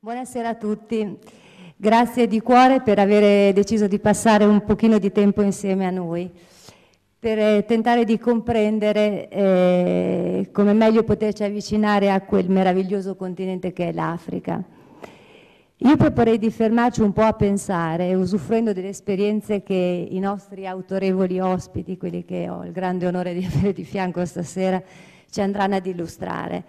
Buonasera a tutti, grazie di cuore per aver deciso di passare un pochino di tempo insieme a noi per eh, tentare di comprendere eh, come meglio poterci avvicinare a quel meraviglioso continente che è l'Africa. Io proporrei di fermarci un po' a pensare, usufruendo delle esperienze che i nostri autorevoli ospiti, quelli che ho il grande onore di avere di fianco stasera, ci andranno ad illustrare.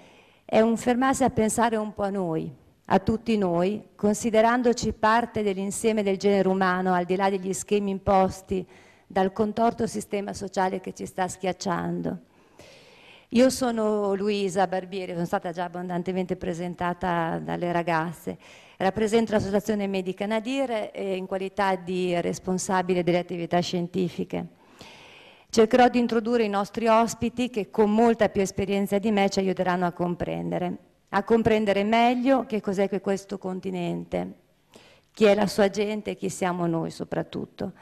È un fermarsi a pensare un po' a noi, a tutti noi, considerandoci parte dell'insieme del genere umano, al di là degli schemi imposti dal contorto sistema sociale che ci sta schiacciando. Io sono Luisa Barbieri, sono stata già abbondantemente presentata dalle ragazze. Rappresento l'associazione medica Nadir in qualità di responsabile delle attività scientifiche. Cercherò di introdurre i nostri ospiti che con molta più esperienza di me ci aiuteranno a comprendere a comprendere meglio che cos'è che questo continente, chi è la sua gente e chi siamo noi soprattutto.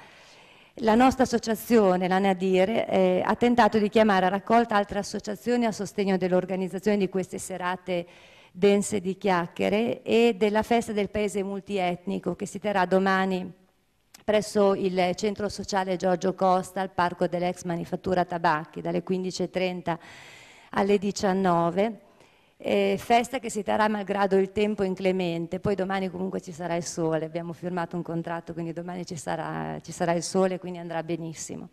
La nostra associazione, la Nadire, eh, ha tentato di chiamare a raccolta altre associazioni a sostegno dell'organizzazione di queste serate dense di chiacchiere e della festa del paese multietnico che si terrà domani presso il centro sociale Giorgio Costa al parco dell'ex manifattura Tabacchi dalle 15.30 alle 19.00 eh, festa che si terrà malgrado il tempo inclemente, poi domani comunque ci sarà il sole, abbiamo firmato un contratto quindi domani ci sarà, ci sarà il sole quindi andrà benissimo.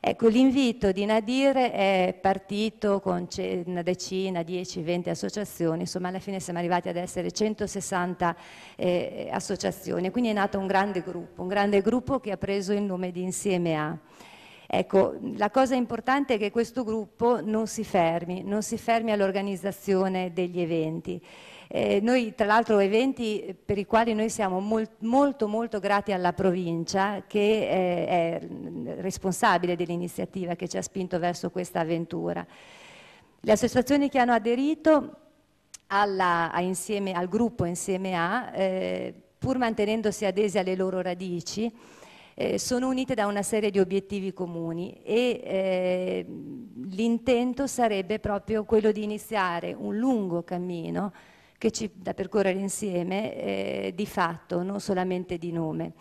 Ecco, l'invito di Nadir è partito con una decina, 10, 20 associazioni, insomma alla fine siamo arrivati ad essere 160 eh, associazioni, quindi è nato un grande gruppo, un grande gruppo che ha preso il nome di Insieme A. Ecco, la cosa importante è che questo gruppo non si fermi, non si fermi all'organizzazione degli eventi. Eh, noi tra l'altro eventi per i quali noi siamo molt, molto molto grati alla provincia che eh, è responsabile dell'iniziativa che ci ha spinto verso questa avventura. Le associazioni che hanno aderito alla, a insieme, al gruppo insieme a, eh, pur mantenendosi adesi alle loro radici, eh, sono unite da una serie di obiettivi comuni e eh, l'intento sarebbe proprio quello di iniziare un lungo cammino che ci, da percorrere insieme eh, di fatto, non solamente di nome.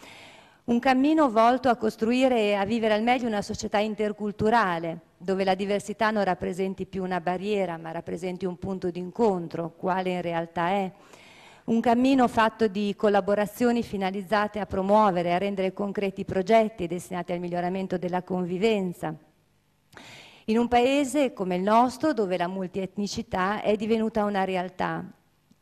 Un cammino volto a costruire e a vivere al meglio una società interculturale, dove la diversità non rappresenti più una barriera, ma rappresenti un punto di incontro, quale in realtà è un cammino fatto di collaborazioni finalizzate a promuovere, a rendere concreti progetti destinati al miglioramento della convivenza. In un paese come il nostro, dove la multietnicità è divenuta una realtà,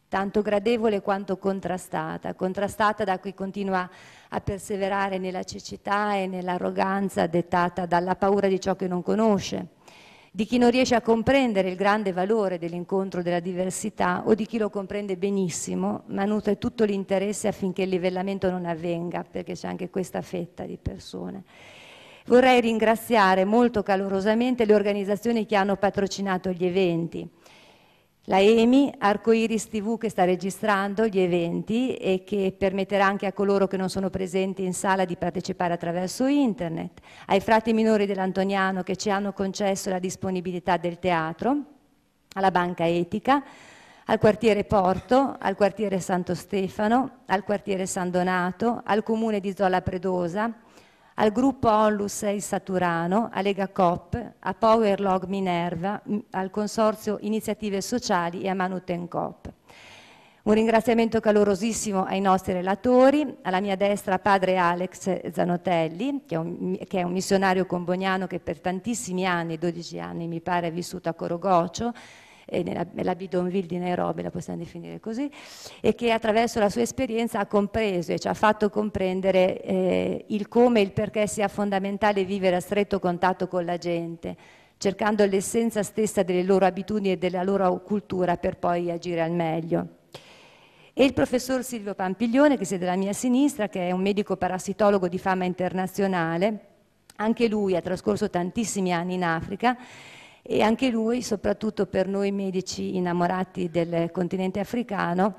tanto gradevole quanto contrastata, contrastata da chi continua a perseverare nella cecità e nell'arroganza dettata dalla paura di ciò che non conosce di chi non riesce a comprendere il grande valore dell'incontro della diversità o di chi lo comprende benissimo ma nutre tutto l'interesse affinché il livellamento non avvenga, perché c'è anche questa fetta di persone. Vorrei ringraziare molto calorosamente le organizzazioni che hanno patrocinato gli eventi, la EMI, Arco Iris TV che sta registrando gli eventi e che permetterà anche a coloro che non sono presenti in sala di partecipare attraverso internet, ai frati minori dell'Antoniano che ci hanno concesso la disponibilità del teatro, alla Banca Etica, al quartiere Porto, al quartiere Santo Stefano, al quartiere San Donato, al comune di Zola Predosa, al gruppo Onlus e Saturano, a Lega Coop, a Powerlog Minerva, al Consorzio Iniziative Sociali e a Manuten Coop. Un ringraziamento calorosissimo ai nostri relatori, alla mia destra padre Alex Zanotelli, che è un, che è un missionario comboniano che per tantissimi anni, 12 anni mi pare, ha vissuto a Corogocio, eh, nella, nella bidonville di Nairobi, la possiamo definire così, e che attraverso la sua esperienza ha compreso e ci ha fatto comprendere eh, il come e il perché sia fondamentale vivere a stretto contatto con la gente, cercando l'essenza stessa delle loro abitudini e della loro cultura per poi agire al meglio. E il professor Silvio Pampiglione, che siede alla mia sinistra, che è un medico parassitologo di fama internazionale, anche lui ha trascorso tantissimi anni in Africa e anche lui, soprattutto per noi medici innamorati del continente africano,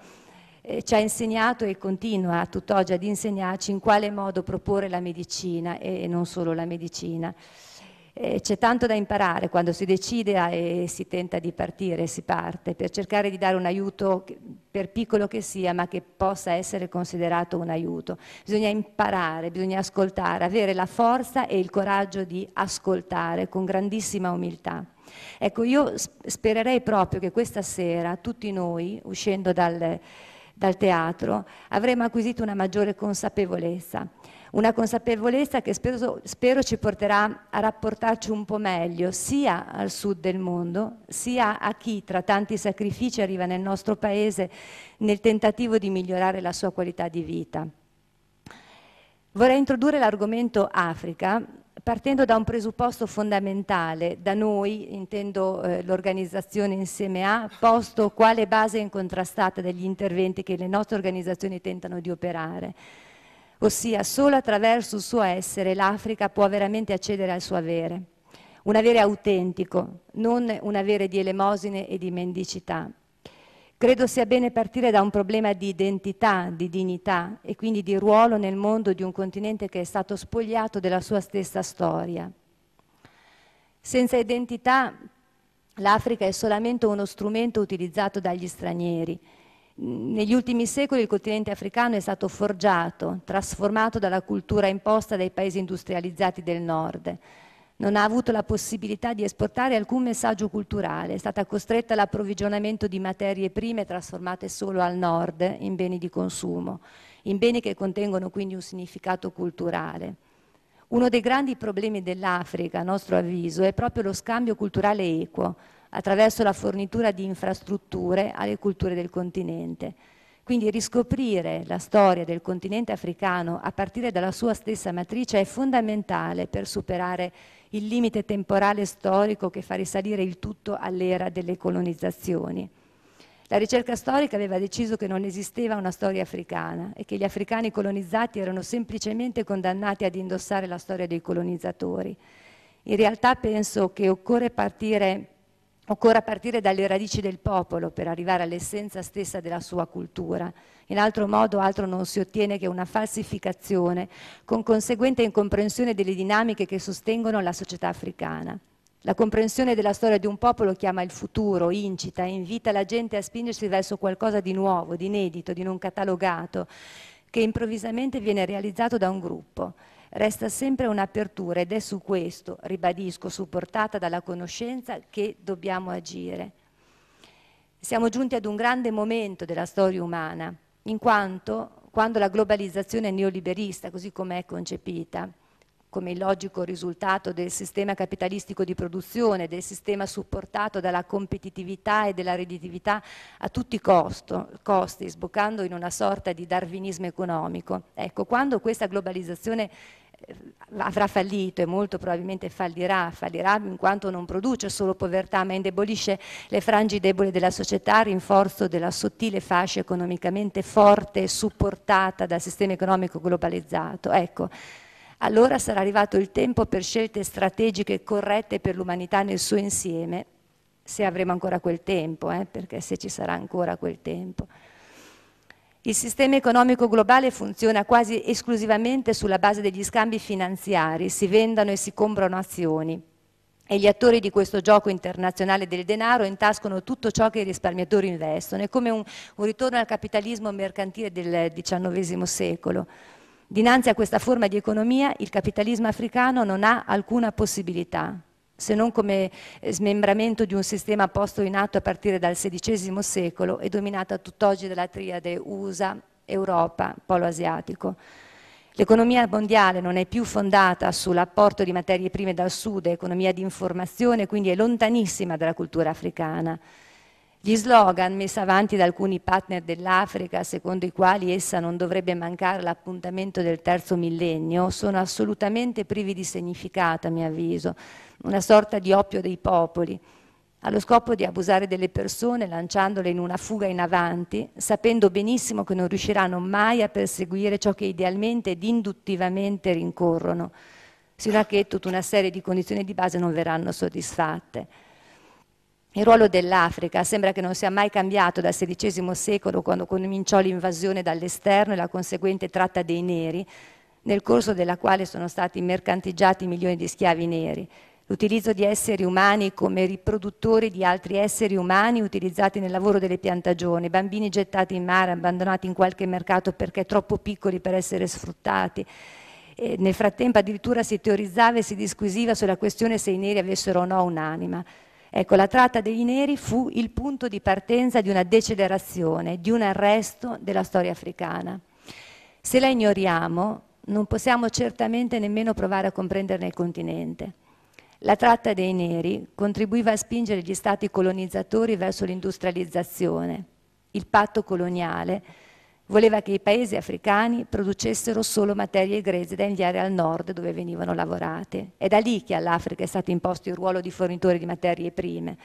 eh, ci ha insegnato e continua tutt'oggi ad insegnarci in quale modo proporre la medicina e non solo la medicina. Eh, c'è tanto da imparare quando si decide a, e si tenta di partire, si parte, per cercare di dare un aiuto, per piccolo che sia, ma che possa essere considerato un aiuto. Bisogna imparare, bisogna ascoltare, avere la forza e il coraggio di ascoltare con grandissima umiltà. Ecco, io spererei proprio che questa sera tutti noi, uscendo dal, dal teatro, avremo acquisito una maggiore consapevolezza, una consapevolezza che spero, spero, ci porterà a rapportarci un po' meglio sia al sud del mondo, sia a chi tra tanti sacrifici arriva nel nostro paese nel tentativo di migliorare la sua qualità di vita. Vorrei introdurre l'argomento Africa partendo da un presupposto fondamentale, da noi, intendo eh, l'organizzazione insieme a, posto quale base incontrastata degli interventi che le nostre organizzazioni tentano di operare. Ossia, solo attraverso il suo essere l'Africa può veramente accedere al suo avere, un avere autentico, non un avere di elemosine e di mendicità. Credo sia bene partire da un problema di identità, di dignità e quindi di ruolo nel mondo di un continente che è stato spogliato della sua stessa storia. Senza identità l'Africa è solamente uno strumento utilizzato dagli stranieri. Negli ultimi secoli il continente africano è stato forgiato, trasformato dalla cultura imposta dai paesi industrializzati del nord non ha avuto la possibilità di esportare alcun messaggio culturale, è stata costretta all'approvvigionamento di materie prime trasformate solo al nord in beni di consumo, in beni che contengono quindi un significato culturale. Uno dei grandi problemi dell'Africa, a nostro avviso, è proprio lo scambio culturale equo attraverso la fornitura di infrastrutture alle culture del continente. Quindi riscoprire la storia del continente africano a partire dalla sua stessa matrice è fondamentale per superare il limite temporale storico che fa risalire il tutto all'era delle colonizzazioni. La ricerca storica aveva deciso che non esisteva una storia africana e che gli africani colonizzati erano semplicemente condannati ad indossare la storia dei colonizzatori. In realtà penso che occorre partire Occorre partire dalle radici del popolo per arrivare all'essenza stessa della sua cultura. In altro modo altro non si ottiene che una falsificazione con conseguente incomprensione delle dinamiche che sostengono la società africana. La comprensione della storia di un popolo chiama il futuro, incita, invita la gente a spingersi verso qualcosa di nuovo, di inedito, di non catalogato, che improvvisamente viene realizzato da un gruppo resta sempre un'apertura ed è su questo, ribadisco, supportata dalla conoscenza, che dobbiamo agire. Siamo giunti ad un grande momento della storia umana, in quanto quando la globalizzazione neoliberista, così come è concepita, come il logico risultato del sistema capitalistico di produzione, del sistema supportato dalla competitività e della redditività a tutti i costi, sboccando in una sorta di darwinismo economico. Ecco, quando questa globalizzazione eh, avrà fallito e molto probabilmente fallirà, fallirà in quanto non produce solo povertà ma indebolisce le frangi deboli della società, rinforzo della sottile fascia economicamente forte supportata dal sistema economico globalizzato. Ecco, allora sarà arrivato il tempo per scelte strategiche corrette per l'umanità nel suo insieme, se avremo ancora quel tempo, eh, perché se ci sarà ancora quel tempo. Il sistema economico globale funziona quasi esclusivamente sulla base degli scambi finanziari, si vendano e si comprano azioni e gli attori di questo gioco internazionale del denaro intascono tutto ciò che i risparmiatori investono. È come un, un ritorno al capitalismo mercantile del XIX secolo. Dinanzi a questa forma di economia il capitalismo africano non ha alcuna possibilità se non come eh, smembramento di un sistema posto in atto a partire dal XVI secolo e dominato tutt'oggi dalla triade USA, Europa, polo asiatico. L'economia mondiale non è più fondata sull'apporto di materie prime dal sud, è economia di informazione, quindi è lontanissima dalla cultura africana. Gli slogan messi avanti da alcuni partner dell'Africa, secondo i quali essa non dovrebbe mancare l'appuntamento del terzo millennio, sono assolutamente privi di significato, a mio avviso, una sorta di oppio dei popoli allo scopo di abusare delle persone lanciandole in una fuga in avanti, sapendo benissimo che non riusciranno mai a perseguire ciò che idealmente ed induttivamente rincorrono, sino a che tutta una serie di condizioni di base non verranno soddisfatte. Il ruolo dell'Africa sembra che non sia mai cambiato dal XVI secolo, quando cominciò l'invasione dall'esterno e la conseguente tratta dei neri, nel corso della quale sono stati mercanteggiati milioni di schiavi neri. L'utilizzo di esseri umani come riproduttori di altri esseri umani utilizzati nel lavoro delle piantagioni, bambini gettati in mare, abbandonati in qualche mercato perché troppo piccoli per essere sfruttati. E nel frattempo addirittura si teorizzava e si disquisiva sulla questione se i neri avessero o no un'anima. Ecco, la tratta degli neri fu il punto di partenza di una decelerazione, di un arresto della storia africana. Se la ignoriamo, non possiamo certamente nemmeno provare a comprenderne il continente. La tratta dei neri contribuiva a spingere gli stati colonizzatori verso l'industrializzazione. Il patto coloniale voleva che i paesi africani producessero solo materie grezze da inviare al nord dove venivano lavorate. È da lì che all'Africa è stato imposto il ruolo di fornitore di materie prime,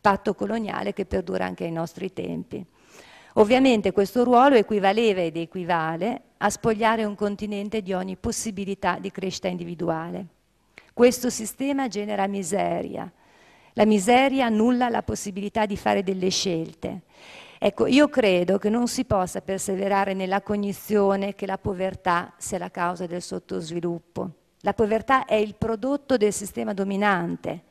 patto coloniale che perdura anche ai nostri tempi. Ovviamente questo ruolo equivaleva ed equivale a spogliare un continente di ogni possibilità di crescita individuale. Questo sistema genera miseria. La miseria annulla la possibilità di fare delle scelte Ecco, io credo che non si possa perseverare nella cognizione che la povertà sia la causa del sottosviluppo. La povertà è il prodotto del sistema dominante,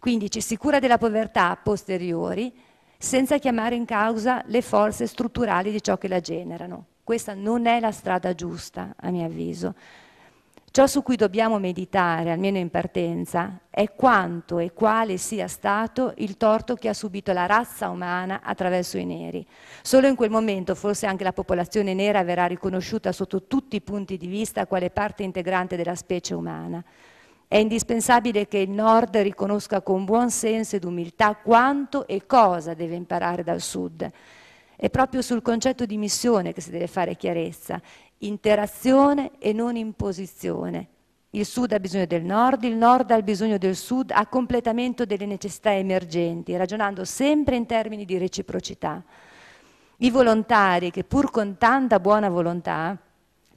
quindi ci si cura della povertà a posteriori senza chiamare in causa le forze strutturali di ciò che la generano. Questa non è la strada giusta, a mio avviso. Ciò su cui dobbiamo meditare, almeno in partenza, è quanto e quale sia stato il torto che ha subito la razza umana attraverso i neri. Solo in quel momento forse anche la popolazione nera verrà riconosciuta sotto tutti i punti di vista quale parte integrante della specie umana. È indispensabile che il Nord riconosca con buon senso ed umiltà quanto e cosa deve imparare dal Sud. È proprio sul concetto di missione che si deve fare chiarezza interazione e non imposizione. Il sud ha bisogno del nord, il nord ha bisogno del sud a completamento delle necessità emergenti, ragionando sempre in termini di reciprocità. I volontari che pur con tanta buona volontà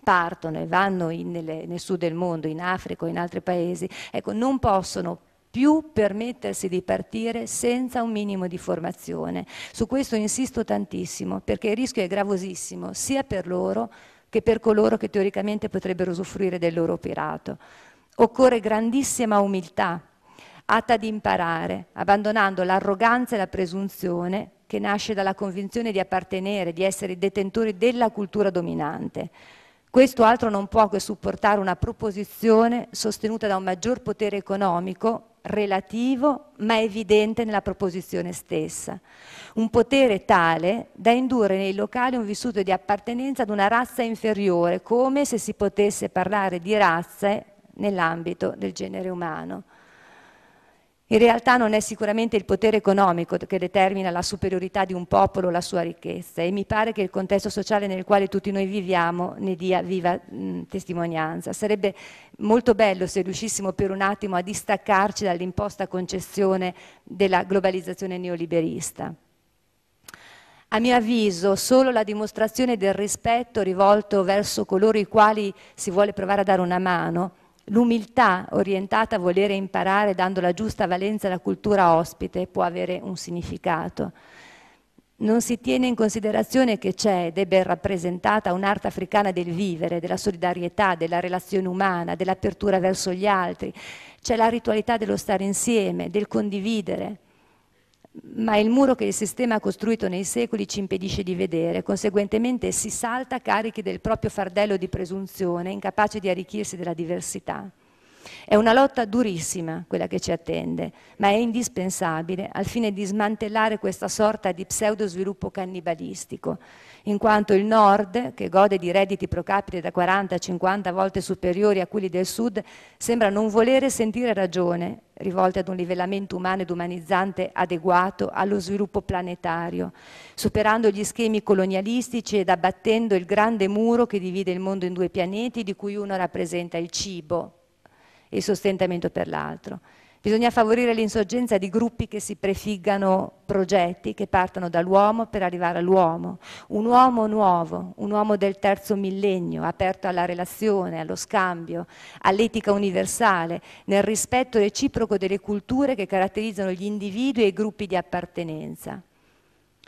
partono e vanno in, nelle, nel sud del mondo, in Africa o in altri paesi, ecco, non possono più permettersi di partire senza un minimo di formazione. Su questo insisto tantissimo, perché il rischio è gravosissimo sia per loro che per coloro che teoricamente potrebbero usufruire del loro operato. Occorre grandissima umiltà, atta ad imparare, abbandonando l'arroganza e la presunzione che nasce dalla convinzione di appartenere, di essere i detentori della cultura dominante. Questo altro non può che supportare una proposizione sostenuta da un maggior potere economico relativo ma evidente nella proposizione stessa. Un potere tale da indurre nei locali un vissuto di appartenenza ad una razza inferiore, come se si potesse parlare di razze nell'ambito del genere umano. In realtà non è sicuramente il potere economico che determina la superiorità di un popolo o la sua ricchezza e mi pare che il contesto sociale nel quale tutti noi viviamo ne dia viva mh, testimonianza. Sarebbe molto bello se riuscissimo per un attimo a distaccarci dall'imposta concessione della globalizzazione neoliberista. A mio avviso, solo la dimostrazione del rispetto rivolto verso coloro i quali si vuole provare a dare una mano L'umiltà, orientata a volere imparare dando la giusta valenza alla cultura ospite, può avere un significato. Non si tiene in considerazione che c'è ed è ben rappresentata un'arte africana del vivere, della solidarietà, della relazione umana, dell'apertura verso gli altri. C'è la ritualità dello stare insieme, del condividere, ma il muro che il sistema ha costruito nei secoli ci impedisce di vedere, conseguentemente si salta carichi del proprio fardello di presunzione, incapace di arricchirsi della diversità. È una lotta durissima quella che ci attende, ma è indispensabile al fine di smantellare questa sorta di pseudo sviluppo cannibalistico in quanto il nord, che gode di redditi pro capite da 40 a 50 volte superiori a quelli del sud, sembra non volere sentire ragione rivolte ad un livellamento umano ed umanizzante adeguato allo sviluppo planetario, superando gli schemi colonialistici ed abbattendo il grande muro che divide il mondo in due pianeti, di cui uno rappresenta il cibo e il sostentamento per l'altro. Bisogna favorire l'insorgenza di gruppi che si prefiggano progetti che partano dall'uomo per arrivare all'uomo. Un uomo nuovo, un uomo del terzo millennio, aperto alla relazione, allo scambio, all'etica universale, nel rispetto reciproco delle culture che caratterizzano gli individui e i gruppi di appartenenza.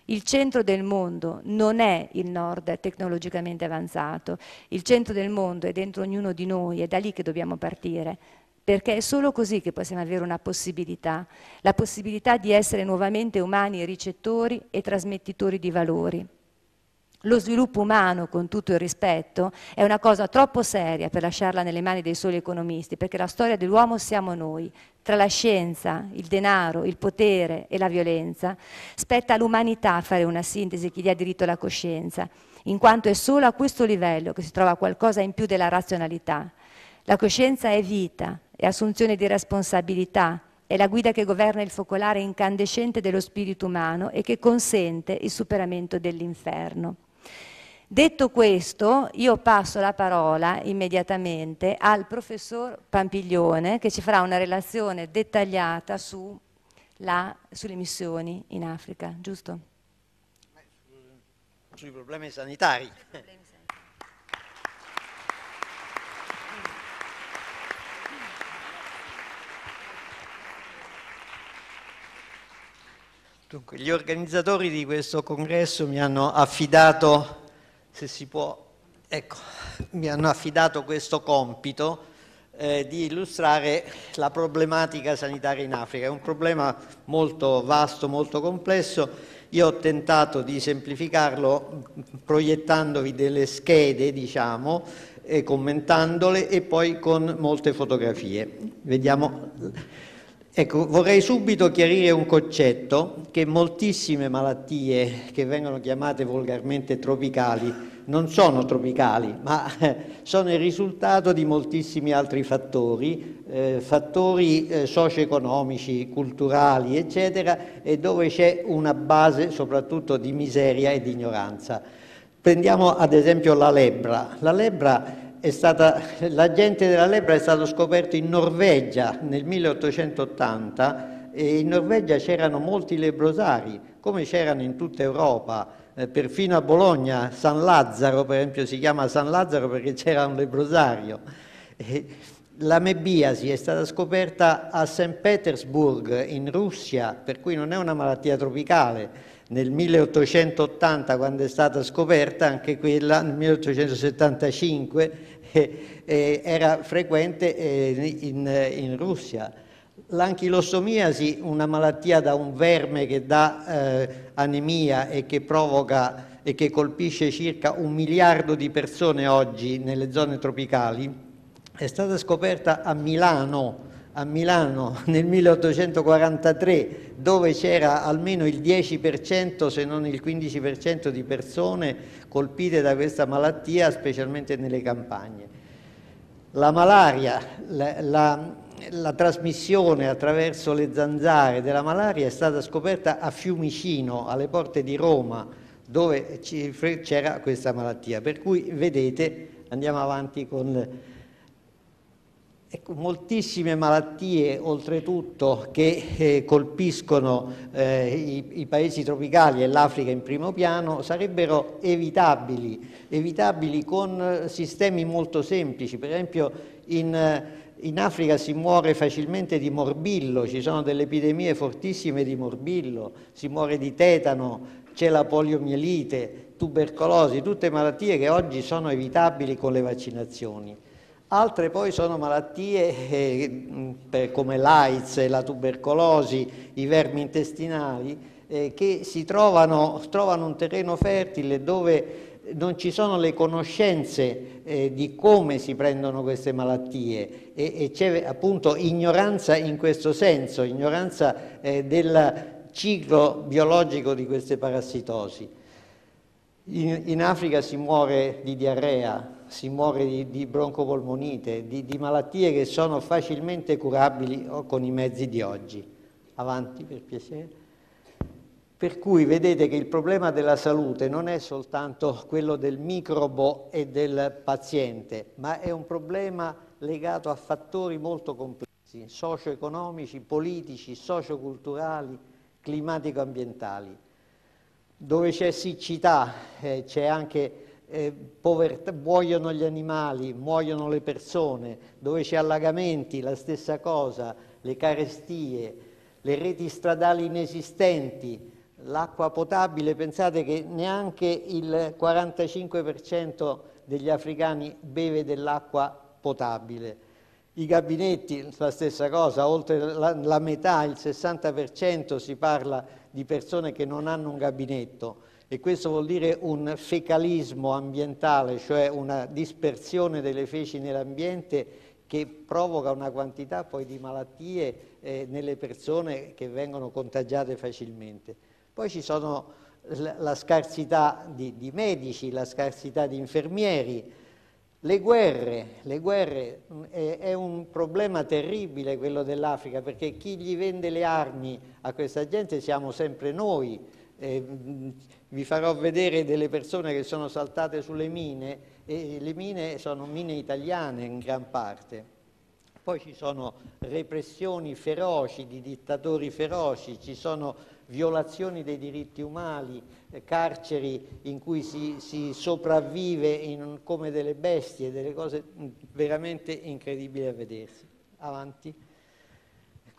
Il centro del mondo non è il nord tecnologicamente avanzato, il centro del mondo è dentro ognuno di noi, è da lì che dobbiamo partire perché è solo così che possiamo avere una possibilità, la possibilità di essere nuovamente umani ricettori e trasmettitori di valori. Lo sviluppo umano, con tutto il rispetto, è una cosa troppo seria per lasciarla nelle mani dei soli economisti, perché la storia dell'uomo siamo noi. Tra la scienza, il denaro, il potere e la violenza, spetta all'umanità fare una sintesi che dia diritto alla coscienza, in quanto è solo a questo livello che si trova qualcosa in più della razionalità. La coscienza è vita, e assunzione di responsabilità, è la guida che governa il focolare incandescente dello spirito umano e che consente il superamento dell'inferno. Detto questo, io passo la parola immediatamente al professor Pampiglione che ci farà una relazione dettagliata su la, sulle missioni in Africa, giusto? Sui problemi sanitari. Sui problemi sanitari. Dunque, gli organizzatori di questo congresso mi hanno affidato, se si può, ecco, mi hanno affidato questo compito eh, di illustrare la problematica sanitaria in Africa. È un problema molto vasto, molto complesso. Io ho tentato di semplificarlo proiettandovi delle schede, diciamo, e commentandole e poi con molte fotografie. Vediamo Ecco, vorrei subito chiarire un concetto che moltissime malattie che vengono chiamate volgarmente tropicali non sono tropicali, ma sono il risultato di moltissimi altri fattori, eh, fattori eh, socio-economici, culturali, eccetera, e dove c'è una base soprattutto di miseria e di ignoranza. Prendiamo ad esempio la lebbra. La lebbra stata, l'agente della lepre è stato scoperto in Norvegia nel 1880 e in Norvegia c'erano molti lebrosari, come c'erano in tutta Europa, eh, perfino a Bologna, San Lazzaro per esempio si chiama San Lazzaro perché c'era un lebrosario. E la mebiasi è stata scoperta a St. Petersburg in Russia, per cui non è una malattia tropicale, nel 1880 quando è stata scoperta, anche quella nel 1875 eh, eh, era frequente eh, in, eh, in, Russia. L'anchilostomiasi, una malattia da un verme che dà eh, anemia e che provoca e che colpisce circa un miliardo di persone oggi nelle zone tropicali, è stata scoperta a Milano a Milano nel 1843 dove c'era almeno il 10% se non il 15% di persone colpite da questa malattia, specialmente nelle campagne. La malaria, la, la, la trasmissione attraverso le zanzare della malaria è stata scoperta a Fiumicino, alle porte di Roma, dove c'era questa malattia. Per cui, vedete, andiamo avanti con moltissime malattie oltretutto che eh, colpiscono eh, i, i, paesi tropicali e l'Africa in primo piano sarebbero evitabili, evitabili con eh, sistemi molto semplici, per esempio in, eh, in Africa si muore facilmente di morbillo, ci sono delle epidemie fortissime di morbillo, si muore di tetano, c'è la poliomielite, tubercolosi, tutte malattie che oggi sono evitabili con le vaccinazioni. Altre poi sono malattie eh, come l'AIDS, la tubercolosi, i vermi intestinali, eh, che si trovano, trovano un terreno fertile dove non ci sono le conoscenze eh, di come si prendono queste malattie e, e c'è appunto ignoranza in questo senso, ignoranza eh, del ciclo biologico di queste parassitosi. In, in Africa si muore di diarrea, si muore di, di broncopolmonite, di, di malattie che sono facilmente curabili oh, con i mezzi di oggi. Avanti per piacere. Per cui vedete che il problema della salute non è soltanto quello del microbo e del paziente, ma è un problema legato a fattori molto complessi, socio-economici, politici, socio-culturali, climatico-ambientali. Dove c'è siccità, eh, c'è anche eh, povertà, muoiono gli animali, muoiono le persone, dove c'è allagamenti, la stessa cosa, le carestie, le reti stradali inesistenti, l'acqua potabile, pensate che neanche il 45% degli africani beve dell'acqua potabile. I gabinetti, la stessa cosa, oltre la, la metà, il 60% si parla di persone che non hanno un gabinetto e questo vuol dire un fecalismo ambientale, cioè una dispersione delle feci nell'ambiente che provoca una quantità poi di malattie eh, nelle persone che vengono contagiate facilmente. Poi ci sono la scarsità di, di medici, la scarsità di infermieri, le guerre, le guerre mm, è, è un problema terribile quello dell'Africa perché chi gli vende le armi a questa gente siamo sempre noi. Eh, mm, vi farò vedere delle persone che sono saltate sulle mine e le mine sono mine italiane in gran parte. Poi ci sono repressioni feroci di dittatori feroci, ci sono violazioni dei diritti umani, eh, carceri in cui si, si sopravvive in, come delle bestie, delle cose mm, veramente incredibili a vedersi. Avanti.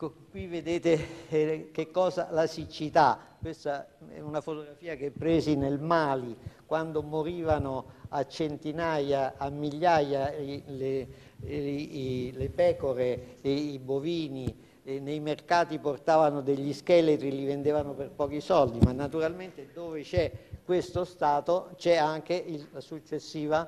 Ecco, qui vedete eh, che cosa la siccità. Questa è una fotografia che presi nel Mali, quando morivano a centinaia, a migliaia le, le, le pecore, i bovini, nei mercati portavano degli scheletri, li vendevano per pochi soldi, ma naturalmente dove c'è questo stato c'è anche il, la successiva,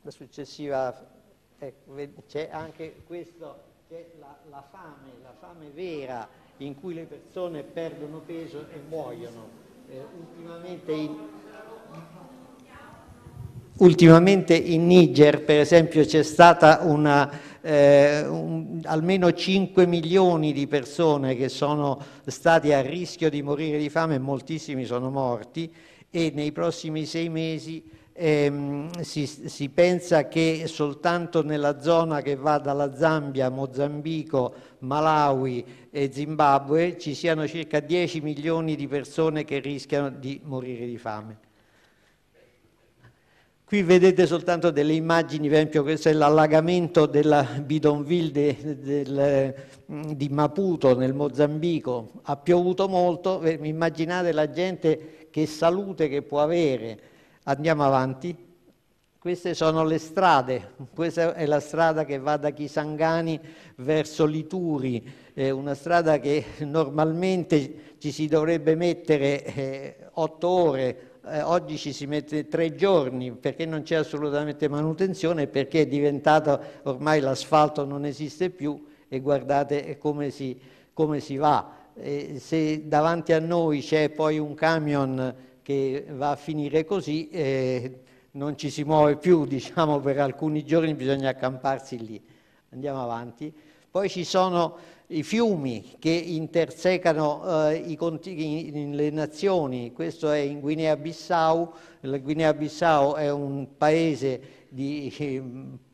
la successiva ecco, c'è anche questo che la, la, fame, la fame vera in cui le persone perdono peso e muoiono. Eh, ultimamente, in, ultimamente, in, Niger, per esempio, c'è stata una, eh, un, almeno 5 milioni di persone che sono state a rischio di morire di fame moltissimi sono morti e nei prossimi sei mesi Ehm, si, si, pensa che soltanto nella zona che va dalla Zambia, Mozambico, Malawi e Zimbabwe ci siano circa 10 milioni di persone che rischiano di morire di fame. Qui vedete soltanto delle immagini, per esempio questo è l'allagamento della Bidonville de, del, mm, di Maputo nel Mozambico, ha piovuto molto, immaginate la gente che salute che può avere, Andiamo avanti. Queste sono le strade, questa è la strada che va da Chisangani verso Lituri, è una strada che normalmente ci si dovrebbe mettere eh, otto ore, eh, oggi ci si mette tre giorni perché non c'è assolutamente manutenzione, perché è diventata ormai l'asfalto non esiste più e guardate come si, come si va. Eh, se davanti a noi c'è poi un camion che va a finire così e non ci si muove più, diciamo, per alcuni giorni bisogna accamparsi lì. Andiamo avanti. Poi ci sono i fiumi che intersecano eh, i, le nazioni, questo è in Guinea-Bissau, la Guinea-Bissau è un paese di eh,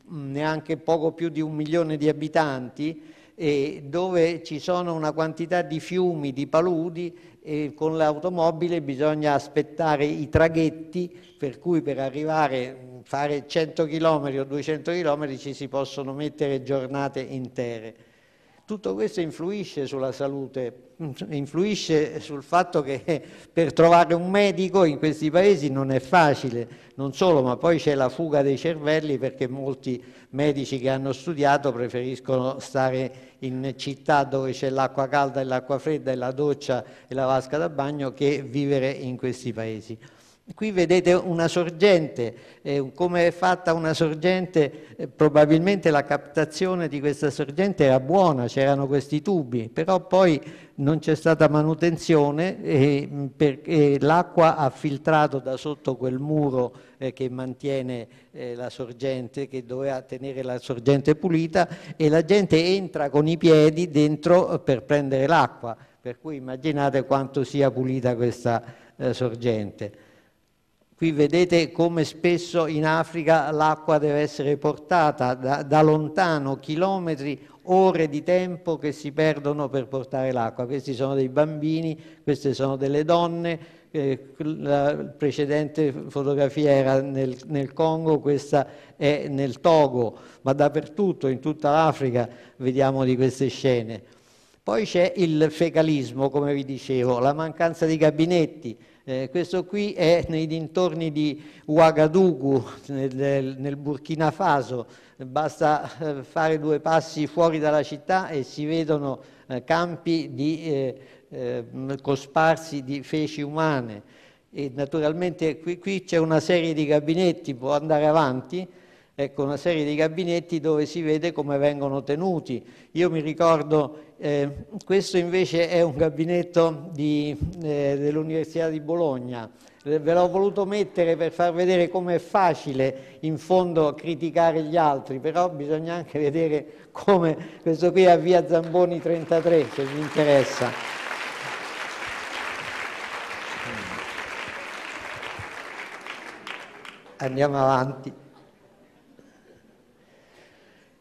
neanche poco più di un milione di abitanti, e dove ci sono una quantità di fiumi, di paludi e con l'automobile bisogna aspettare i traghetti, per cui per arrivare, a fare 100 km o 200 km ci si possono mettere giornate intere. Tutto questo influisce sulla salute, influisce sul fatto che per trovare un medico in questi paesi non è facile, non solo, ma poi c'è la fuga dei cervelli perché molti medici che hanno studiato preferiscono stare in città dove c'è l'acqua calda e l'acqua fredda e la doccia e la vasca da bagno che vivere in questi paesi. Qui vedete una sorgente, eh, come è fatta una sorgente, eh, probabilmente la captazione di questa sorgente era buona, c'erano questi tubi, però poi non c'è stata manutenzione e, mm, e l'acqua ha filtrato da sotto quel muro eh, che mantiene eh, la sorgente, che doveva tenere la sorgente pulita e la gente entra con i piedi dentro eh, per prendere l'acqua, per cui immaginate quanto sia pulita questa eh, sorgente. Qui vedete come spesso in Africa l'acqua deve essere portata da, da lontano, chilometri, ore di tempo che si perdono per portare l'acqua. Questi sono dei bambini, queste sono delle donne, eh, la precedente fotografia era nel, nel, Congo, questa è nel Togo, ma dappertutto, in tutta l'Africa, vediamo di queste scene. Poi c'è il fecalismo, come vi dicevo, la mancanza di gabinetti. Eh, questo qui è nei dintorni di Ouagadougou, nel, nel Burkina Faso. Basta eh, fare due passi fuori dalla città e si vedono eh, campi di, eh, eh, cosparsi di feci umane. E naturalmente qui, qui c'è una serie di gabinetti, può andare avanti, ecco, una serie di gabinetti dove si vede come vengono tenuti. Io mi ricordo, eh, questo invece è un gabinetto eh, dell'Università di Bologna, ve l'ho voluto mettere per far vedere come è facile in fondo criticare gli altri, però bisogna anche vedere come questo qui è a via Zamboni 33, se vi interessa. Andiamo avanti.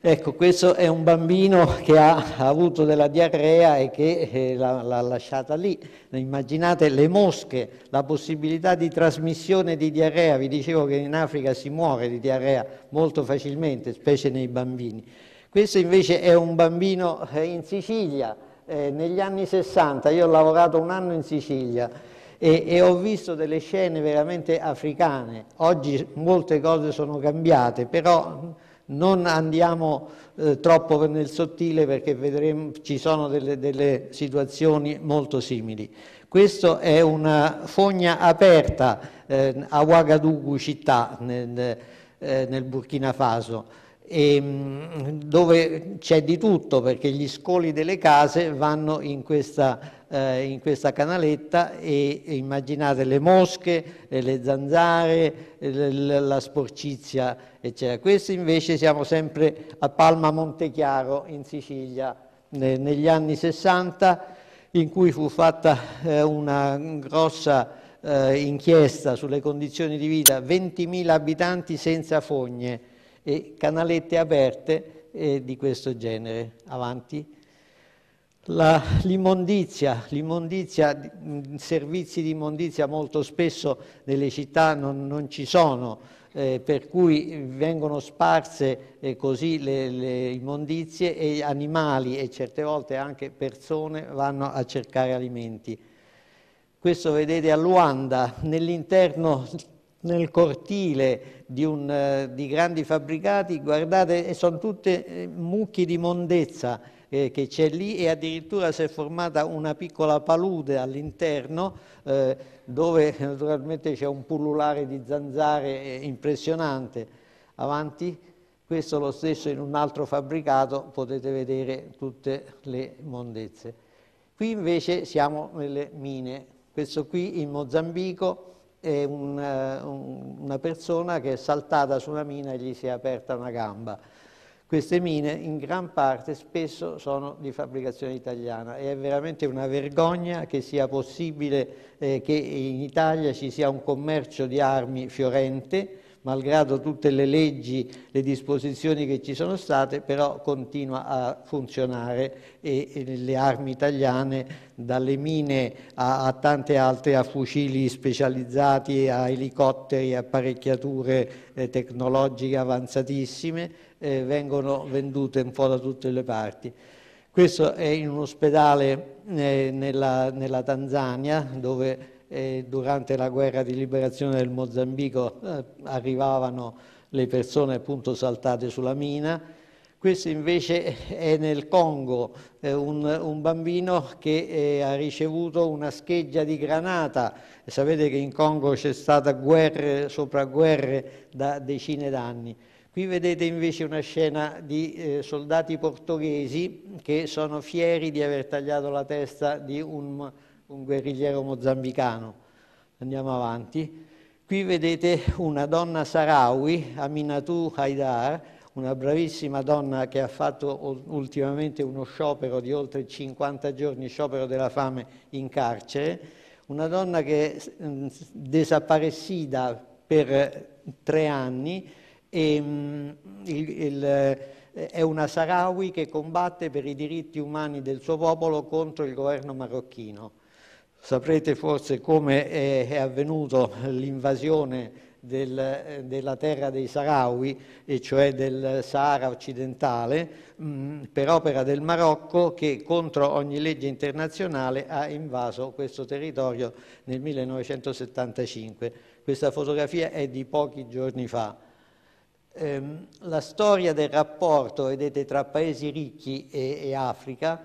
Ecco, questo è un bambino che ha, avuto della diarrea e che eh, l'ha lasciata lì. Immaginate le mosche, la possibilità di trasmissione di diarrea. Vi dicevo che in Africa si muore di diarrea molto facilmente, specie nei bambini. Questo invece è un bambino eh, in Sicilia, eh, negli anni 60. Io ho lavorato un anno in Sicilia. E, e, ho visto delle scene veramente africane. Oggi molte cose sono cambiate, però non andiamo eh, troppo nel sottile perché vedremo, ci sono delle, delle, situazioni molto simili. Questa è una fogna aperta eh, a Ouagadougou città nel, eh, nel Burkina Faso e, ehm, dove c'è di tutto perché gli scoli delle case vanno in questa eh, in questa canaletta e, e immaginate le mosche, le zanzare, le, la sporcizia, eccetera. Questi invece siamo sempre a Palma Montechiaro in Sicilia ne, negli anni 60 in cui fu fatta eh, una grossa eh, inchiesta sulle condizioni di vita, 20.000 abitanti senza fogne e canalette aperte eh, di questo genere. Avanti l'immondizia, l'immondizia, servizi di immondizia molto spesso nelle città non, non ci sono, eh, per cui vengono sparse eh, così le, le, immondizie e animali e certe volte anche persone vanno a cercare alimenti. Questo vedete a Luanda, nell'interno, nel cortile di, un, eh, di grandi fabbricati, guardate, sono tutte eh, mucchi di mondezza eh, che c'è lì e addirittura si è formata una piccola palude all'interno eh, dove naturalmente c'è un pullulare di zanzare eh, impressionante. Avanti, questo lo stesso in un altro fabbricato, potete vedere tutte le mondezze. Qui invece siamo nelle mine, questo qui in Mozambico è un, eh, una persona che è saltata su una mina e gli si è aperta una gamba. Queste mine in gran parte spesso sono di fabbricazione italiana e è veramente una vergogna che sia possibile eh, che in Italia ci sia un commercio di armi fiorente, malgrado tutte le leggi, le disposizioni che ci sono state, però continua a funzionare e, e le armi italiane, dalle mine a, a, tante altre, a fucili specializzati, a elicotteri, apparecchiature eh, tecnologiche avanzatissime, eh, vengono vendute un po' da tutte le parti. Questo è in un ospedale eh, nella, nella, Tanzania dove eh, durante la guerra di liberazione del Mozambico eh, arrivavano le persone appunto saltate sulla mina. Questo invece è nel Congo, eh, un, un, bambino che ha ricevuto una scheggia di granata. Sapete che in Congo c'è stata guerre sopra guerre da decine d'anni. Qui vedete invece una scena di eh, soldati portoghesi che sono fieri di aver tagliato la testa di un, un guerrigliero mozambicano. Andiamo avanti. Qui vedete una donna Sarawi, Aminatou Haidar, una bravissima donna che ha fatto ultimamente uno sciopero di oltre 50 giorni, sciopero della fame in carcere, una donna che è mm, desaparecida per tre anni, e, ehm, il, il, eh, è una Sarawi che combatte per i diritti umani del suo popolo contro il governo marocchino. Saprete forse come è, è avvenuto l'invasione del, eh, della terra dei Sarawi, e cioè del Sahara occidentale, mh, per opera del Marocco che contro ogni legge internazionale ha invaso questo territorio nel 1975. Questa fotografia è di pochi giorni fa. Ehm, la storia del rapporto, vedete, tra paesi ricchi e, e, Africa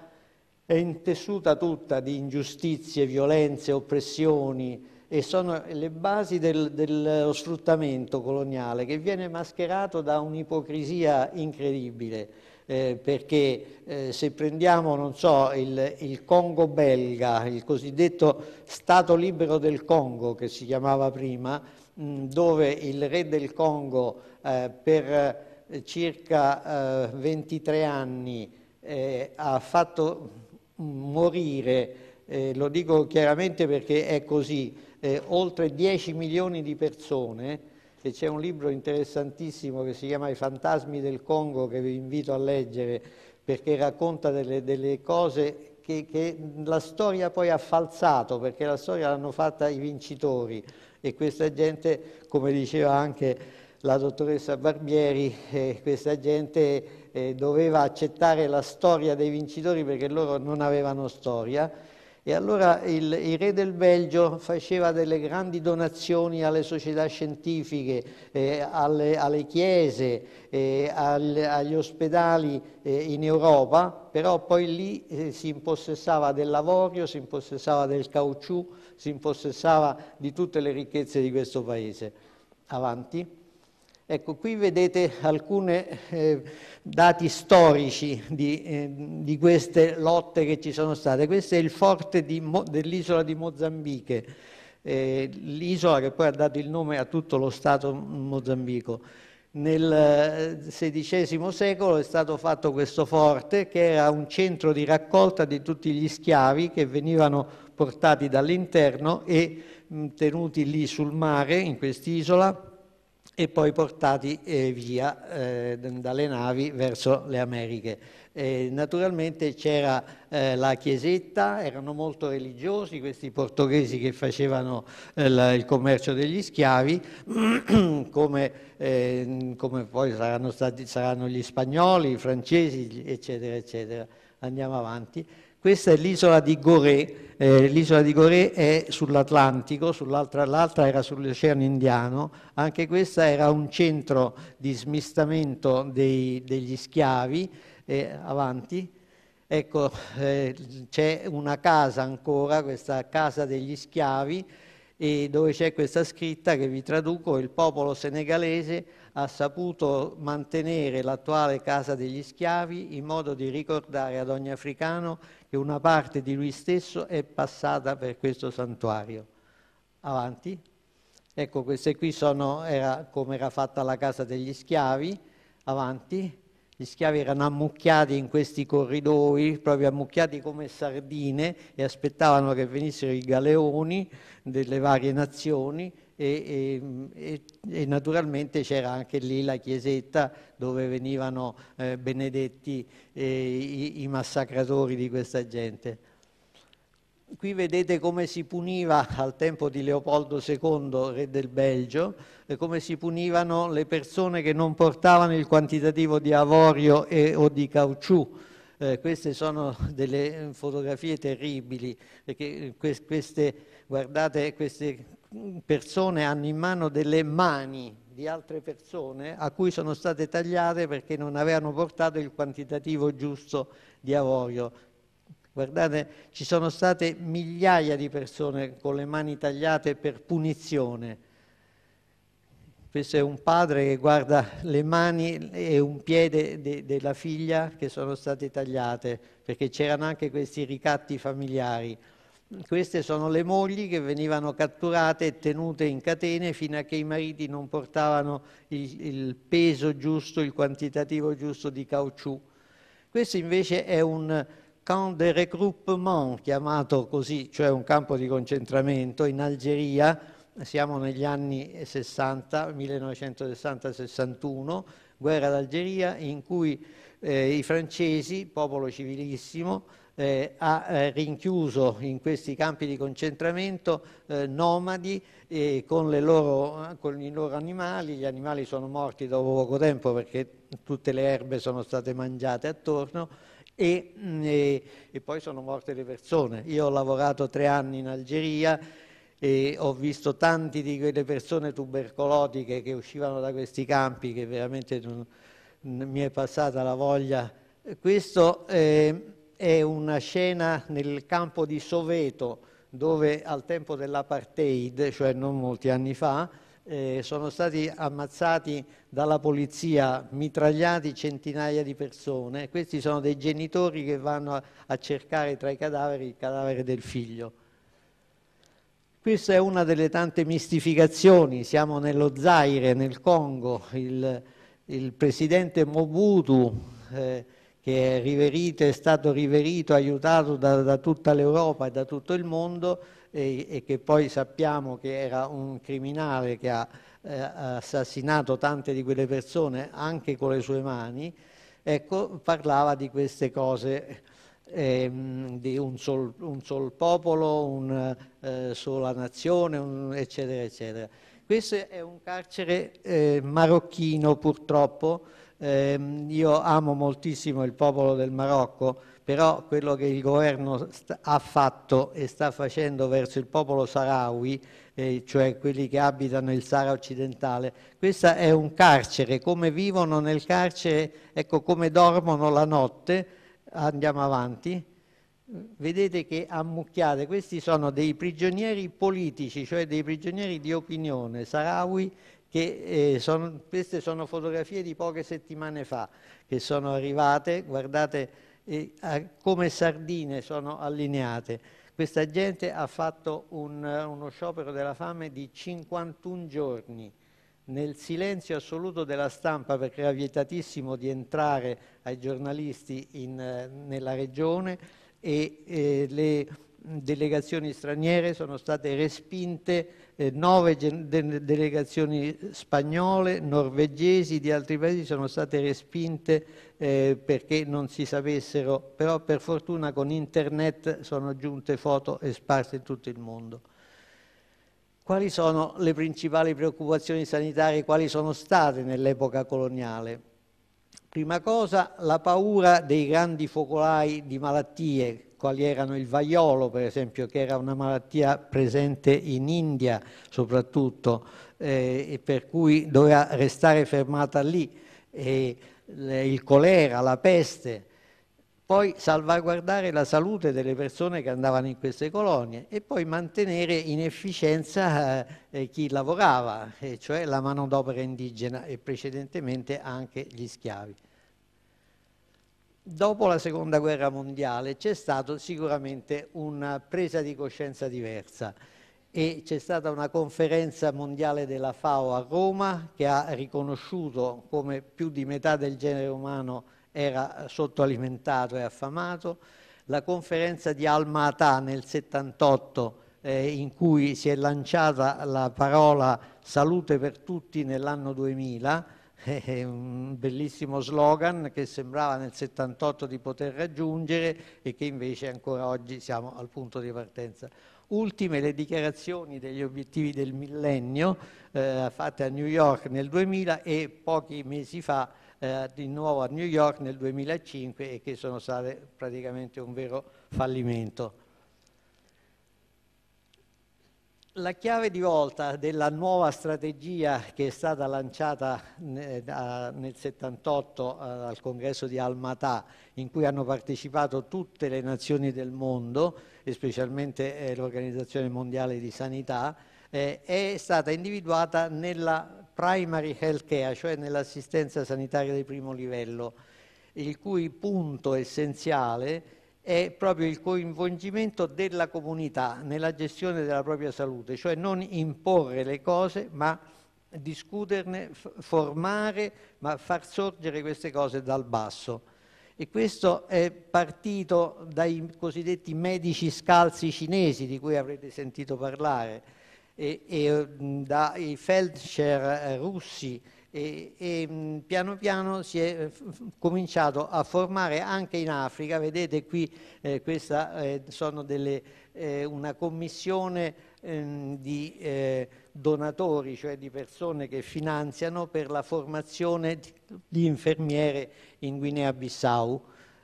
è intessuta tutta di ingiustizie, violenze, oppressioni e sono le basi del, dello sfruttamento coloniale che viene mascherato da un'ipocrisia incredibile. Eh, perché eh, se prendiamo, non so, il, il Congo belga, il cosiddetto Stato libero del Congo che si chiamava prima, dove il re del Congo eh, per eh, circa 23 eh, anni eh, ha fatto morire, lo dico chiaramente perché è così, oltre 10 milioni di persone, e c'è un libro interessantissimo che si chiama I fantasmi del Congo che vi invito a leggere perché racconta delle, delle cose che, che, la storia poi ha falsato, perché la storia l'hanno fatta i vincitori, e questa gente, come diceva anche la dottoressa Barbieri, eh, questa gente eh, doveva accettare la storia dei vincitori perché loro non avevano storia e allora il, il, re del Belgio faceva delle grandi donazioni alle società scientifiche, eh, alle, alle, chiese, eh, al, agli ospedali eh, in Europa, però poi lì eh, si impossessava dell'avorio, si impossessava del caucciù, si impossessava di tutte le ricchezze di questo paese. Avanti. Ecco, qui vedete alcuni eh, dati storici di, eh, di, queste lotte che ci sono state. Questo è il forte dell'isola di Mozambiche, eh, l'isola che poi ha dato il nome a tutto lo Stato mozambico. Nel XVI eh, secolo è stato fatto questo forte che era un centro di raccolta di tutti gli schiavi che venivano portati dall'interno e mh, tenuti lì sul mare, in quest'isola, e poi portati eh, via eh, dalle navi verso le Americhe. Eh, naturalmente c'era eh, la chiesetta, erano molto religiosi questi portoghesi che facevano eh, la, il commercio degli schiavi, come, eh, come, poi saranno, stati, saranno gli spagnoli, i francesi, eccetera, eccetera. Andiamo avanti. Questa è l'isola di Gorée, eh, l'isola di Gorée è sull'Atlantico, sull'altra, l'altra era sull'Oceano Indiano, anche questa era un centro di smistamento dei, degli schiavi, eh, avanti. Ecco, eh, c'è una casa ancora, questa casa degli schiavi, e dove c'è questa scritta che vi traduco, il popolo senegalese ha saputo mantenere l'attuale casa degli schiavi in modo di ricordare ad ogni africano che una parte di lui stesso è passata per questo santuario. Avanti. Ecco, queste qui sono era, come era fatta la casa degli schiavi. Avanti. Gli schiavi erano ammucchiati in questi corridoi, proprio ammucchiati come sardine, e aspettavano che venissero i galeoni delle varie nazioni e, e, e naturalmente c'era anche lì la chiesetta dove venivano eh, benedetti eh, i, i massacratori di questa gente. Qui vedete come si puniva al tempo di Leopoldo II, re del Belgio, e eh, come si punivano le persone che non portavano il quantitativo di avorio e, o di caucciù. Eh, queste sono delle fotografie terribili, perché eh, queste, guardate queste persone hanno in mano delle mani di altre persone a cui sono state tagliate perché non avevano portato il quantitativo giusto di avorio. Guardate, ci sono state migliaia di persone con le mani tagliate per punizione. Questo è un padre che guarda le mani e un piede de della figlia che sono state tagliate, perché c'erano anche questi ricatti familiari. Queste sono le mogli che venivano catturate e tenute in catene fino a che i mariti non portavano il, il peso giusto, il quantitativo giusto di caucciù. Questo invece è un camp de regroupement, chiamato così, cioè un campo di concentramento in Algeria, siamo negli anni 60, 1960-61, guerra d'Algeria, in cui eh, i francesi, popolo civilissimo, eh, ha eh, rinchiuso in questi campi di concentramento eh, nomadi eh, con, loro, con, i loro animali, gli animali sono morti dopo poco tempo perché tutte le erbe sono state mangiate attorno e, mm, e, e poi sono morte le persone. Io ho lavorato tre anni in Algeria e ho visto tante di quelle persone tubercolotiche che uscivano da questi campi che veramente non, mi è passata la voglia. Questo eh, è una scena nel campo di Soveto dove al tempo dell'apartheid, cioè non molti anni fa, eh, sono stati ammazzati dalla polizia, mitragliati centinaia di persone. Questi sono dei genitori che vanno a, a cercare tra i cadaveri il cadavere del figlio. Questa è una delle tante mistificazioni, siamo nello Zaire, nel Congo, il, il presidente Mobutu eh, che è riverito, è stato riverito, aiutato da, da tutta l'Europa e da tutto il mondo e, e, che poi sappiamo che era un criminale che ha eh, assassinato tante di quelle persone anche con le sue mani, ecco, parlava di queste cose ehm, di un sol, un sol, popolo, una eh, sola nazione, un, eccetera, eccetera. Questo è un carcere eh, marocchino purtroppo eh, io amo moltissimo il popolo del Marocco, però quello che il governo ha fatto e sta facendo verso il popolo sahrawi, eh, cioè quelli che abitano il Sahara occidentale, questo è un carcere, come vivono nel carcere, ecco come dormono la notte, andiamo avanti, vedete che ammucchiate, questi sono dei prigionieri politici, cioè dei prigionieri di opinione, sahrawi che eh, son, queste sono fotografie di poche settimane fa che sono arrivate, guardate eh, come sardine sono allineate. Questa gente ha fatto un, uno sciopero della fame di 51 giorni nel silenzio assoluto della stampa perché era vietatissimo di entrare ai giornalisti in, nella regione e eh, le delegazioni straniere sono state respinte eh, nove delegazioni spagnole, norvegesi e di altri paesi sono state respinte eh, perché non si sapessero, però per fortuna con internet sono giunte foto e sparse in tutto il mondo. Quali sono le principali preoccupazioni sanitarie, quali sono state nell'epoca coloniale? Prima cosa, la paura dei grandi focolai di malattie, quali erano il vaiolo, per esempio, che era una malattia presente in India soprattutto, eh, e per cui doveva restare fermata lì, e il colera, la peste, poi salvaguardare la salute delle persone che andavano in queste colonie e poi mantenere in efficienza eh, eh chi lavorava, eh, cioè la manodopera indigena e precedentemente anche gli schiavi dopo la seconda guerra mondiale c'è stata sicuramente una presa di coscienza diversa e c'è stata una conferenza mondiale della FAO a Roma che ha riconosciuto come più di metà del genere umano era sottoalimentato e affamato, la conferenza di Alma-Ata nel 78 eh, in cui si è lanciata la parola salute per tutti nell'anno 2000 è un bellissimo slogan che sembrava nel 78 di poter raggiungere e che invece ancora oggi siamo al punto di partenza. Ultime le dichiarazioni degli obiettivi del millennio eh, fatte a New York nel 2000 e pochi mesi fa eh, di nuovo a New York nel 2005 e che sono state praticamente un vero fallimento. La chiave di volta della nuova strategia che è stata lanciata nel 78 eh, al congresso di Almatà, in cui hanno partecipato tutte le nazioni del mondo, e specialmente eh, l'Organizzazione Mondiale di Sanità, eh, è stata individuata nella primary health care, cioè nell'assistenza sanitaria di primo livello, il cui punto essenziale è è proprio il coinvolgimento della comunità nella gestione della propria salute, cioè non imporre le cose ma discuterne, formare, ma far sorgere queste cose dal basso. E questo è partito dai cosiddetti medici scalzi cinesi di cui avrete sentito parlare, e, e dai Feldscher eh, russi e, e mm, piano piano si è eh, cominciato a formare anche in Africa, vedete qui eh, questa eh, sono delle, eh, una commissione ehm, di eh, donatori, cioè di persone che finanziano per la formazione di, di infermiere in Guinea-Bissau.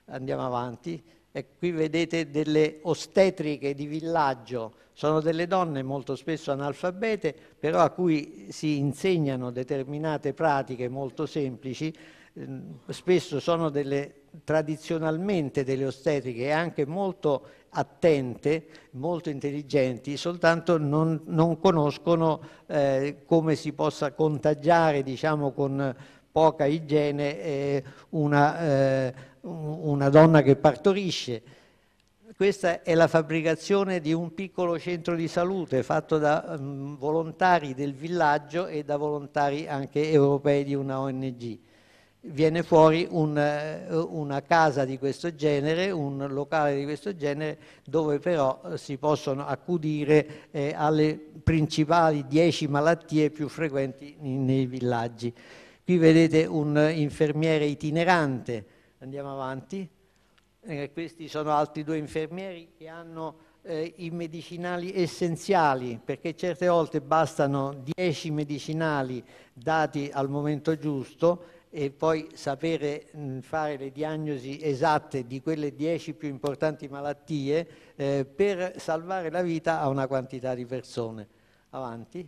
Andiamo avanti. E qui vedete delle ostetriche di villaggio, sono delle donne molto spesso analfabete, però a cui si insegnano determinate pratiche molto semplici, ehm, spesso sono delle, tradizionalmente delle ostetriche anche molto attente, molto intelligenti, soltanto non, non conoscono eh, come si possa contagiare diciamo, con poca igiene una, eh, una donna che partorisce. Questa è la fabbricazione di un piccolo centro di salute fatto da mh, mm, volontari del villaggio e da volontari anche europei di una ONG. Viene fuori un, eh, una casa di questo genere, un locale di questo genere, dove però eh, si possono accudire eh, alle principali dieci malattie più frequenti nei villaggi. Qui vedete un infermiere itinerante, andiamo avanti, eh, questi sono altri due infermieri che hanno eh, i medicinali essenziali, perché certe volte bastano 10 medicinali dati al momento giusto e poi sapere mm, fare le diagnosi esatte di quelle dieci più importanti malattie eh, per salvare la vita a una quantità di persone. Avanti.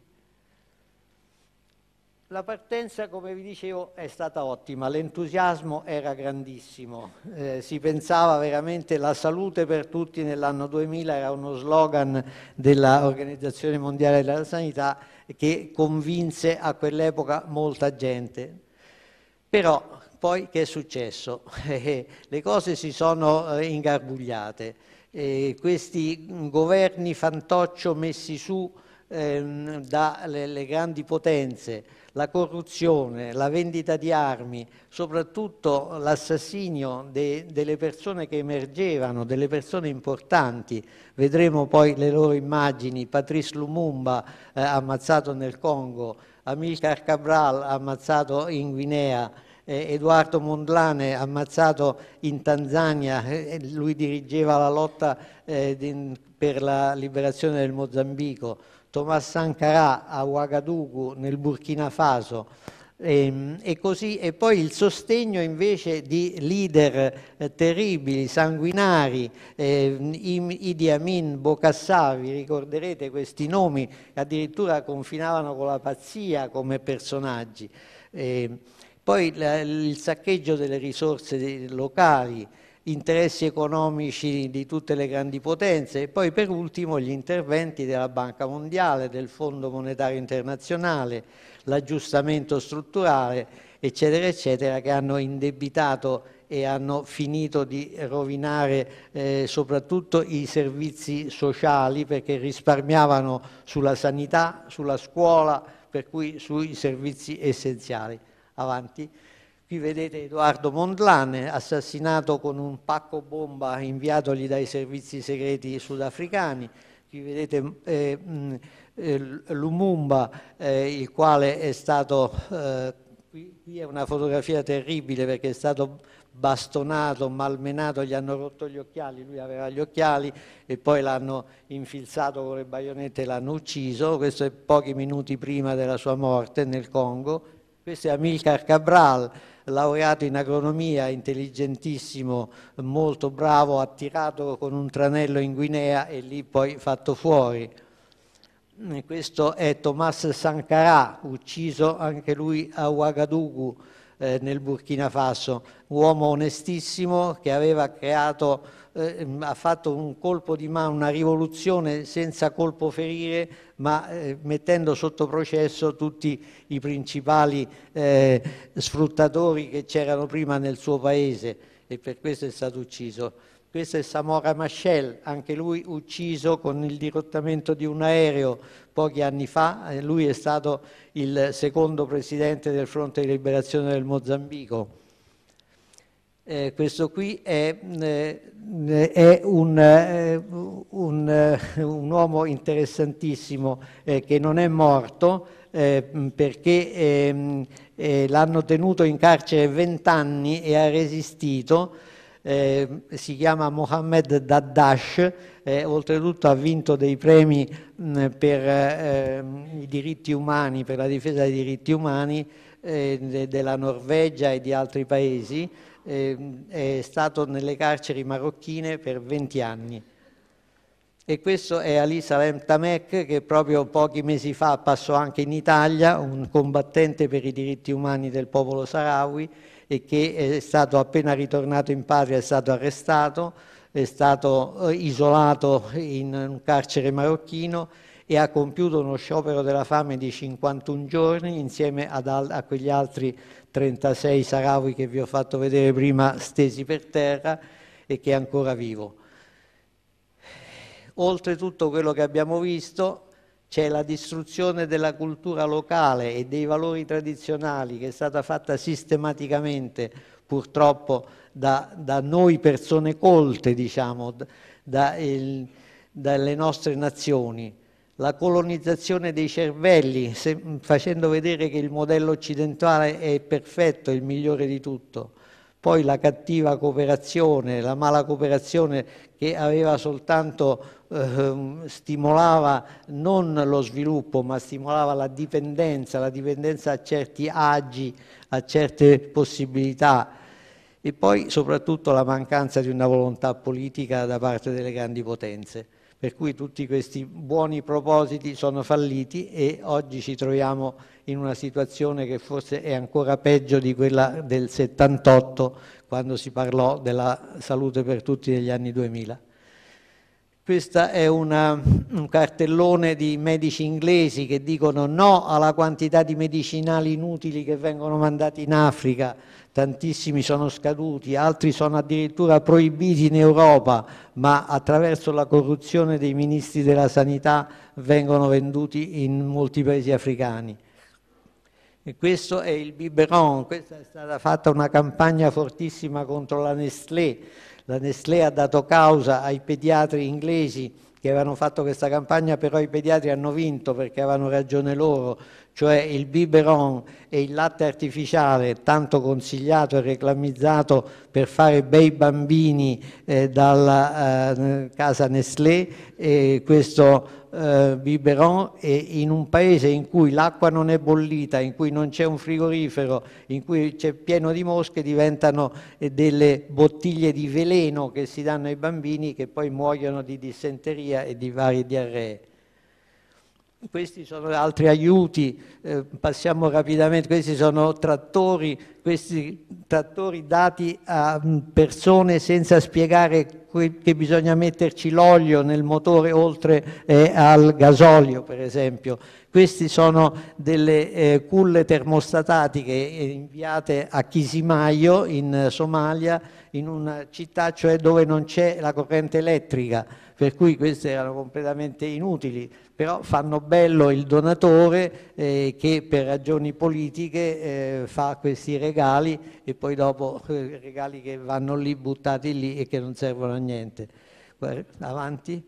La partenza, come vi dicevo, è stata ottima, l'entusiasmo era grandissimo, eh, si pensava veramente la salute per tutti nell'anno 2000 era uno slogan dell'Organizzazione Mondiale della Sanità che convinse a quell'epoca molta gente. Però poi che è successo? Eh, le cose si sono eh, ingarbugliate, eh, questi governi fantoccio messi su ehm, dalle grandi potenze, la corruzione, la vendita di armi, soprattutto l'assassinio de, delle persone che emergevano, delle persone importanti. Vedremo poi le loro immagini, Patrice Lumumba eh, ammazzato nel Congo, Amilcar Cabral ammazzato in Guinea, eh, Edoardo Mondlane ammazzato in Tanzania, eh, eh, lui dirigeva la lotta eh, per la liberazione del Mozambico. Thomas Sankara a Ouagadougou nel Burkina Faso e, ehm, e, così, e poi il sostegno invece di leader eh, terribili, sanguinari, eh, Idi Amin, Bokassà, vi ricorderete questi nomi, addirittura confinavano con la pazzia come personaggi. Eh, poi la, il saccheggio delle risorse locali, interessi economici di tutte le grandi potenze e poi per ultimo gli interventi della Banca Mondiale, del Fondo Monetario Internazionale, l'aggiustamento strutturale, eccetera, eccetera, che hanno indebitato e hanno finito di rovinare eh, soprattutto i servizi sociali perché risparmiavano sulla sanità, sulla scuola, per cui sui servizi essenziali. Avanti. Qui vedete Edoardo Mondlane, assassinato con un pacco bomba inviatogli dai servizi segreti sudafricani. Qui vedete eh, eh Lumumba, eh, il quale è stato, eh, qui, qui, è una fotografia terribile perché è stato bastonato, malmenato, gli hanno rotto gli occhiali, lui aveva gli occhiali e poi l'hanno infilzato con le baionette e l'hanno ucciso, questo è pochi minuti prima della sua morte nel Congo. Questo è Amilcar Cabral, laureato in agronomia, intelligentissimo, molto bravo, attirato con un tranello in Guinea e lì poi fatto fuori. Questo è Thomas Sankara, ucciso anche lui a Ouagadougou eh, nel Burkina Faso, uomo onestissimo che aveva creato eh, ehm, ha fatto un colpo di mano, una rivoluzione senza colpo ferire, ma eh, mettendo sotto processo tutti i principali eh, sfruttatori che c'erano prima nel suo paese e per questo è stato ucciso. Questo è Samora Machel, anche lui ucciso con il dirottamento di un aereo pochi anni fa. Lui è stato il secondo presidente del Fronte di Liberazione del Mozambico. Eh, questo qui è, eh, è un, eh, un, eh, un, uomo interessantissimo eh, che non è morto eh, perché ehm, l'hanno tenuto in carcere vent'anni e ha resistito. si chiama Mohammed Daddash, oltretutto ha vinto dei premi mh, per ehm, i diritti umani, per la difesa dei diritti umani de, della Norvegia e di altri paesi eh, è stato nelle carceri marocchine per 20 anni. E questo è Ali Salem Tamek che proprio pochi mesi fa passò anche in Italia, un combattente per i diritti umani del popolo sahrawi e che è stato appena ritornato in patria, è stato arrestato, è stato eh, isolato in un carcere marocchino e ha compiuto uno sciopero della fame di 51 giorni insieme al, a quegli altri 36 sarawi che vi ho fatto vedere prima stesi per terra e che è ancora vivo. Oltre tutto quello che abbiamo visto c'è la distruzione della cultura locale e dei valori tradizionali che è stata fatta sistematicamente purtroppo da, da noi persone colte, diciamo, da il, dalle nostre nazioni la colonizzazione dei cervelli, se, mm, facendo vedere che il modello occidentale è perfetto, il migliore di tutto. Poi la cattiva cooperazione, la mala cooperazione che aveva soltanto, eh, stimolava non lo sviluppo, ma stimolava la dipendenza, la dipendenza a certi agi, a certe possibilità. E poi soprattutto la mancanza di una volontà politica da parte delle grandi potenze per cui tutti questi buoni propositi sono falliti e oggi ci troviamo in una situazione che forse è ancora peggio di quella del 78 quando si parlò della salute per tutti negli anni 2000. Questo è una, un cartellone di medici inglesi che dicono no alla quantità di medicinali inutili che vengono mandati in Africa, tantissimi sono scaduti, altri sono addirittura proibiti in Europa, ma attraverso la corruzione dei ministri della sanità vengono venduti in molti paesi africani. E questo è il biberon, questa è stata fatta una campagna fortissima contro la Nestlé, la Nestlé ha dato causa ai pediatri inglesi che avevano fatto questa campagna, però i pediatri hanno vinto perché avevano ragione loro cioè il biberon e il latte artificiale tanto consigliato e reclamizzato per fare bei bambini eh, dalla eh, casa Nestlé, eh, questo biberon e in un paese in cui l'acqua non è bollita, in cui non c'è un frigorifero, in cui c'è pieno di mosche, diventano eh, delle bottiglie di veleno che si danno ai bambini che poi muoiono di dissenteria e di varie diarree. Questi sono altri aiuti, eh, passiamo rapidamente, questi sono trattori, questi trattori dati a mm, persone senza spiegare che bisogna metterci l'olio nel motore oltre eh, al gasolio per esempio. Queste sono delle eh, culle termostatiche eh, inviate a Chisimaio in Somalia, in una città cioè dove non c'è la corrente elettrica per cui queste erano completamente inutili, però fanno bello il donatore eh, che per ragioni politiche eh, fa questi regali e poi dopo regali che vanno lì buttati lì e che non servono a niente. Guarda, avanti.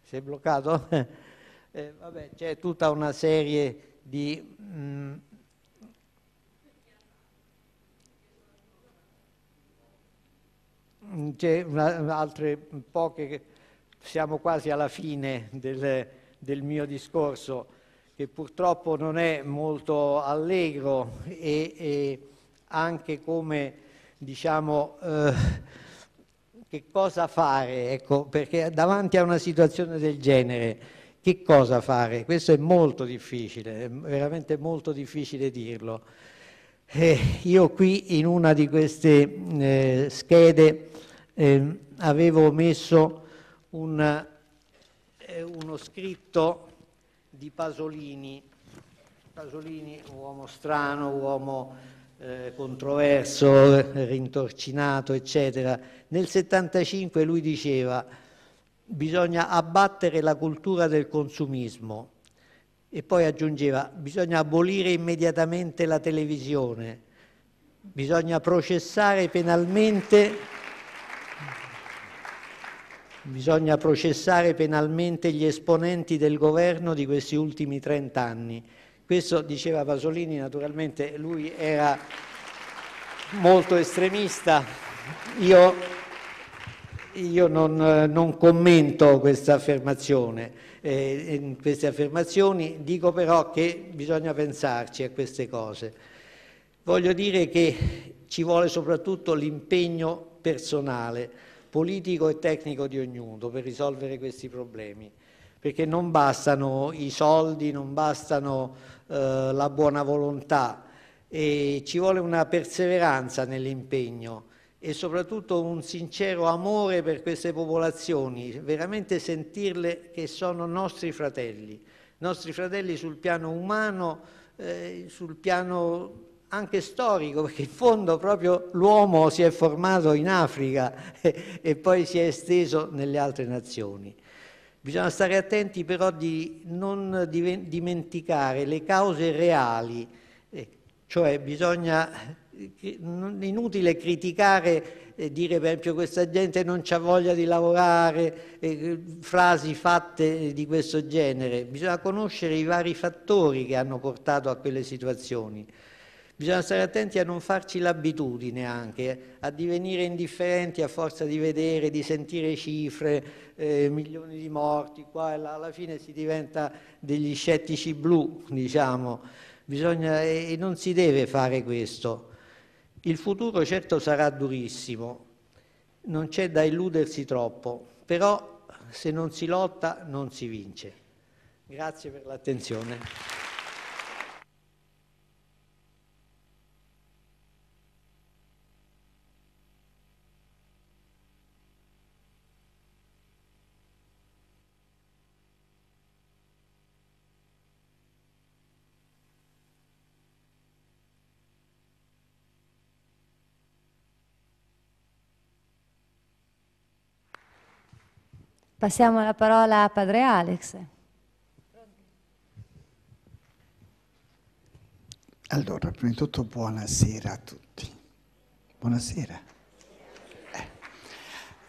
Si è bloccato? eh, vabbè, c'è tutta una serie di... Mh, mm, Mm, c'è altre poche, siamo quasi alla fine del, del, mio discorso, che purtroppo non è molto allegro e, e anche come, diciamo, eh, che cosa fare, ecco, perché davanti a una situazione del genere che cosa fare? Questo è molto difficile, è veramente molto difficile dirlo. Eh, io qui in una di queste eh, schede eh, avevo messo un, eh, uno scritto di Pasolini. Pasolini, uomo strano, uomo eh, controverso, rintorcinato, eccetera. Nel 75 lui diceva bisogna abbattere la cultura del consumismo e poi aggiungeva bisogna abolire immediatamente la televisione, bisogna processare penalmente Bisogna processare penalmente gli esponenti del governo di questi ultimi 30 anni. Questo diceva Pasolini, naturalmente lui era molto estremista. Io, io non, non, commento questa affermazione, eh, queste affermazioni, dico però che bisogna pensarci a queste cose. Voglio dire che ci vuole soprattutto l'impegno personale politico e tecnico di ognuno per risolvere questi problemi, perché non bastano i soldi, non bastano eh, la buona volontà, e ci vuole una perseveranza nell'impegno e soprattutto un sincero amore per queste popolazioni, veramente sentirle che sono nostri fratelli, nostri fratelli sul piano umano, eh, sul piano anche storico, perché in fondo proprio l'uomo si è formato in Africa e, e, poi si è esteso nelle altre nazioni. Bisogna stare attenti però di non dimenticare le cause reali, eh, cioè bisogna eh, inutile criticare e dire per esempio questa gente non ha voglia di lavorare, eh, frasi fatte di questo genere, bisogna conoscere i vari fattori che hanno portato a quelle situazioni. Bisogna stare attenti a non farci l'abitudine anche, eh, a divenire indifferenti a forza di vedere, di sentire cifre, eh, milioni di morti, qua e là, alla fine si diventa degli scettici blu, diciamo. Bisogna, e non si deve fare questo. Il futuro certo sarà durissimo, non c'è da illudersi troppo, però se non si lotta non si vince. Grazie per l'attenzione. Passiamo la parola a Padre Alex. Allora, prima di tutto buonasera a tutti. Buonasera. Eh,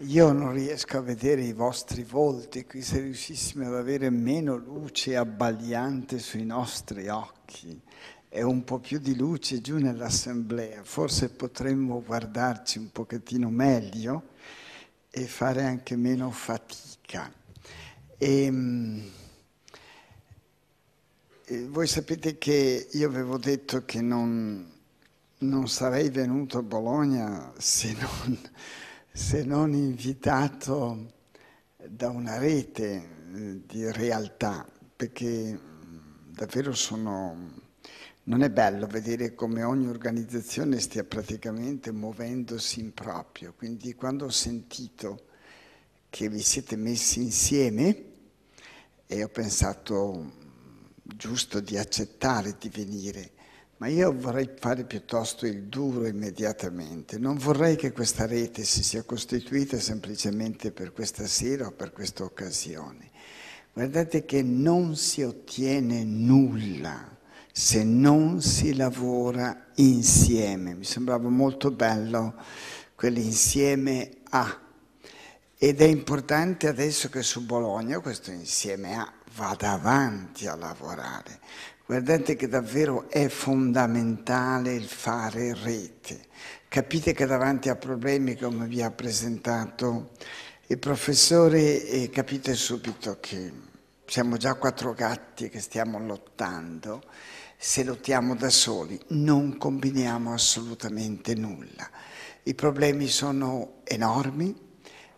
io non riesco a vedere i vostri volti, qui se riuscissimo ad avere meno luce abbagliante sui nostri occhi e un po' più di luce giù nell'assemblea, forse potremmo guardarci un pochettino meglio e fare anche meno fatica America. E, ehm, e eh, voi sapete che io avevo detto che non, non sarei venuto a Bologna se non, se non invitato da una rete eh, di realtà, perché mm, davvero sono... Non è bello vedere come ogni organizzazione stia praticamente muovendosi in proprio, quindi quando ho sentito che vi siete messi insieme e ho pensato mm, giusto di accettare di venire, ma io vorrei fare piuttosto il duro immediatamente. Non vorrei che questa rete si sia costituita semplicemente per questa sera o per questa occasione. Guardate che non si ottiene nulla se non si lavora insieme. Mi sembrava molto bello quell'insieme a ed è importante adesso che su Bologna questo insieme A vada avanti a lavorare. Guardate che davvero è fondamentale il fare rete. Capite che davanti a problemi come vi ha presentato il professore, eh, capite subito che siamo già quattro gatti che stiamo lottando. Se lottiamo da soli non combiniamo assolutamente nulla. I problemi sono enormi,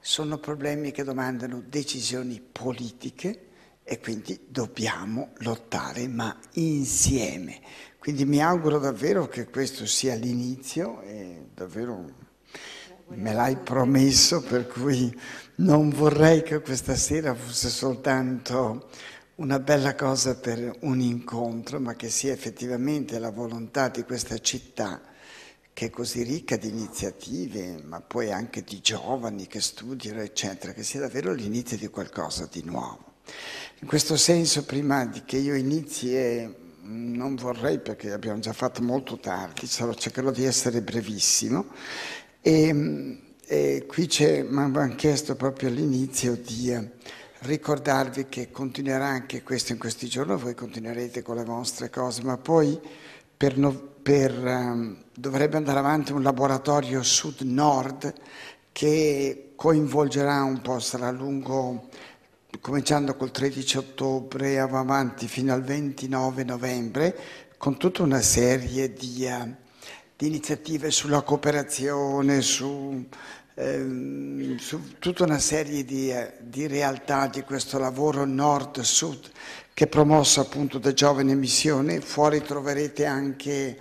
sono problemi che domandano decisioni politiche e quindi dobbiamo lottare ma insieme. Quindi mi auguro davvero che questo sia l'inizio e davvero me l'hai promesso per cui non vorrei che questa sera fosse soltanto una bella cosa per un incontro ma che sia effettivamente la volontà di questa città che è così ricca di iniziative, ma poi anche di giovani che studiano, eccetera, che sia davvero l'inizio di qualcosa di nuovo. In questo senso, prima di che io inizi, e eh, non vorrei perché abbiamo già fatto molto tardi, sarò, cercherò di essere brevissimo, e, e qui mi hanno chiesto proprio all'inizio di eh, ricordarvi che continuerà anche questo in questi giorni, voi continuerete con le vostre cose, ma poi per, no, per um, dovrebbe andare avanti un laboratorio sud-nord che coinvolgerà un po', sarà lungo, cominciando col 13 ottobre, va avanti fino al 29 novembre, con tutta una serie di, uh, di iniziative sulla cooperazione, su, ehm, su tutta una serie di, uh, di realtà di questo lavoro nord-sud che è promosso appunto da Giovane Missione. Fuori troverete anche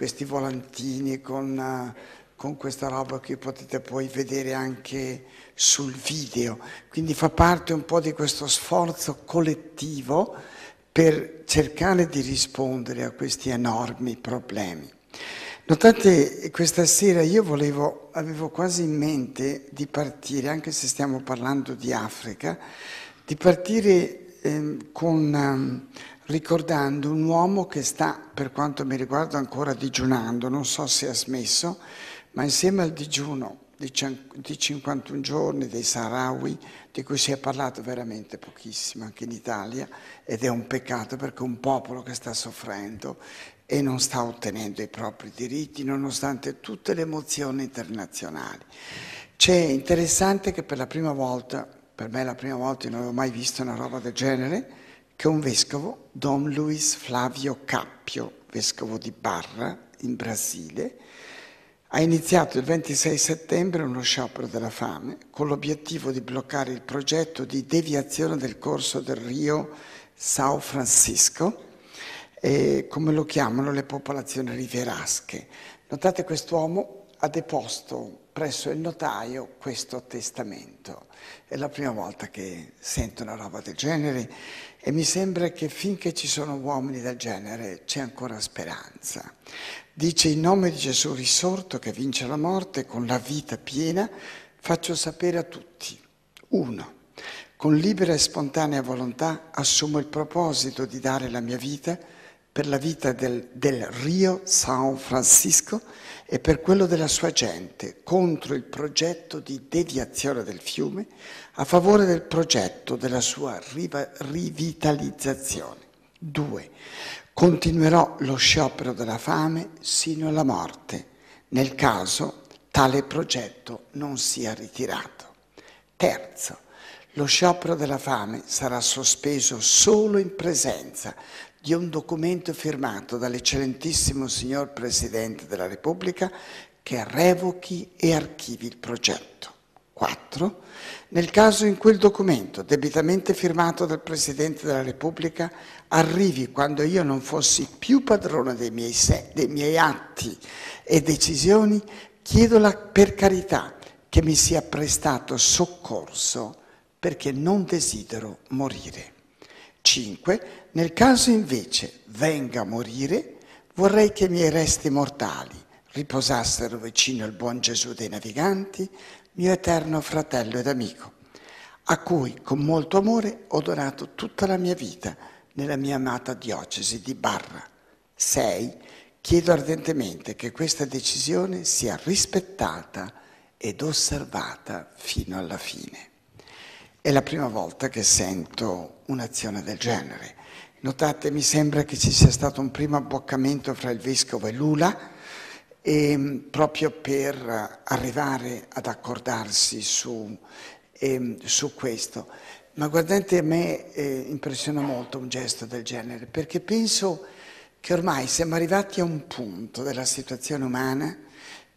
questi volantini con, eh, con questa roba che potete poi vedere anche sul video. Quindi fa parte un po' di questo sforzo collettivo per cercare di rispondere a questi enormi problemi. Notate, questa sera io volevo, avevo quasi in mente di partire, anche se stiamo parlando di Africa, di partire eh, con um, ricordando un uomo che sta, per quanto mi riguarda, ancora digiunando, non so se ha smesso, ma insieme al digiuno di 51 giorni dei Sahrawi, di cui si è parlato veramente pochissimo anche in Italia, ed è un peccato perché un popolo che sta soffrendo e non sta ottenendo i propri diritti nonostante tutte le emozioni internazionali. C'è interessante che per la prima volta, per me è la prima volta, non avevo mai visto una roba del genere, che un vescovo Don Luiz Flavio Cappio, vescovo di Barra in Brasile, ha iniziato il 26 settembre uno sciopero della fame con l'obiettivo di bloccare il progetto di deviazione del corso del Rio São Francisco, eh, come lo chiamano le popolazioni riverasche. Notate quest'uomo ha deposto presso il notaio questo testamento. È la prima volta che sento una roba del genere e mi sembra che finché ci sono uomini del genere c'è ancora speranza. Dice in nome di Gesù risorto che vince la morte con la vita piena, faccio sapere a tutti. Uno, con libera e spontanea volontà assumo il proposito di dare la mia vita per la vita del, del Rio San Francisco e per quello della sua gente contro il progetto di deviazione del fiume a favore del progetto della sua rivitalizzazione. 2. Continuerò lo sciopero della fame sino alla morte, nel caso tale progetto non sia ritirato. 3. lo sciopero della fame sarà sospeso solo in presenza di un documento firmato dall'eccellentissimo signor Presidente della Repubblica che revochi e archivi il progetto. 4. Nel caso in cui il documento debitamente firmato dal Presidente della Repubblica arrivi quando io non fossi più padrone dei miei, dei miei atti e decisioni, chiedo la, per carità che mi sia prestato soccorso perché non desidero morire. 5. Nel caso invece venga a morire, vorrei che i miei resti mortali riposassero vicino al buon Gesù dei naviganti, mio eterno fratello ed amico, a cui con molto amore ho donato tutta la mia vita nella mia amata diocesi di Barra. 6. Chiedo ardentemente che questa decisione sia rispettata ed osservata fino alla fine. È la prima volta che sento un'azione del genere Notate, mi sembra che ci sia stato un primo abboccamento fra il vescovo e Lula, e, ehm, proprio per eh, arrivare ad accordarsi su, e, ehm, su questo. Ma guardate, a me eh, impressiona molto un gesto del genere, perché penso che ormai siamo arrivati a un punto della situazione umana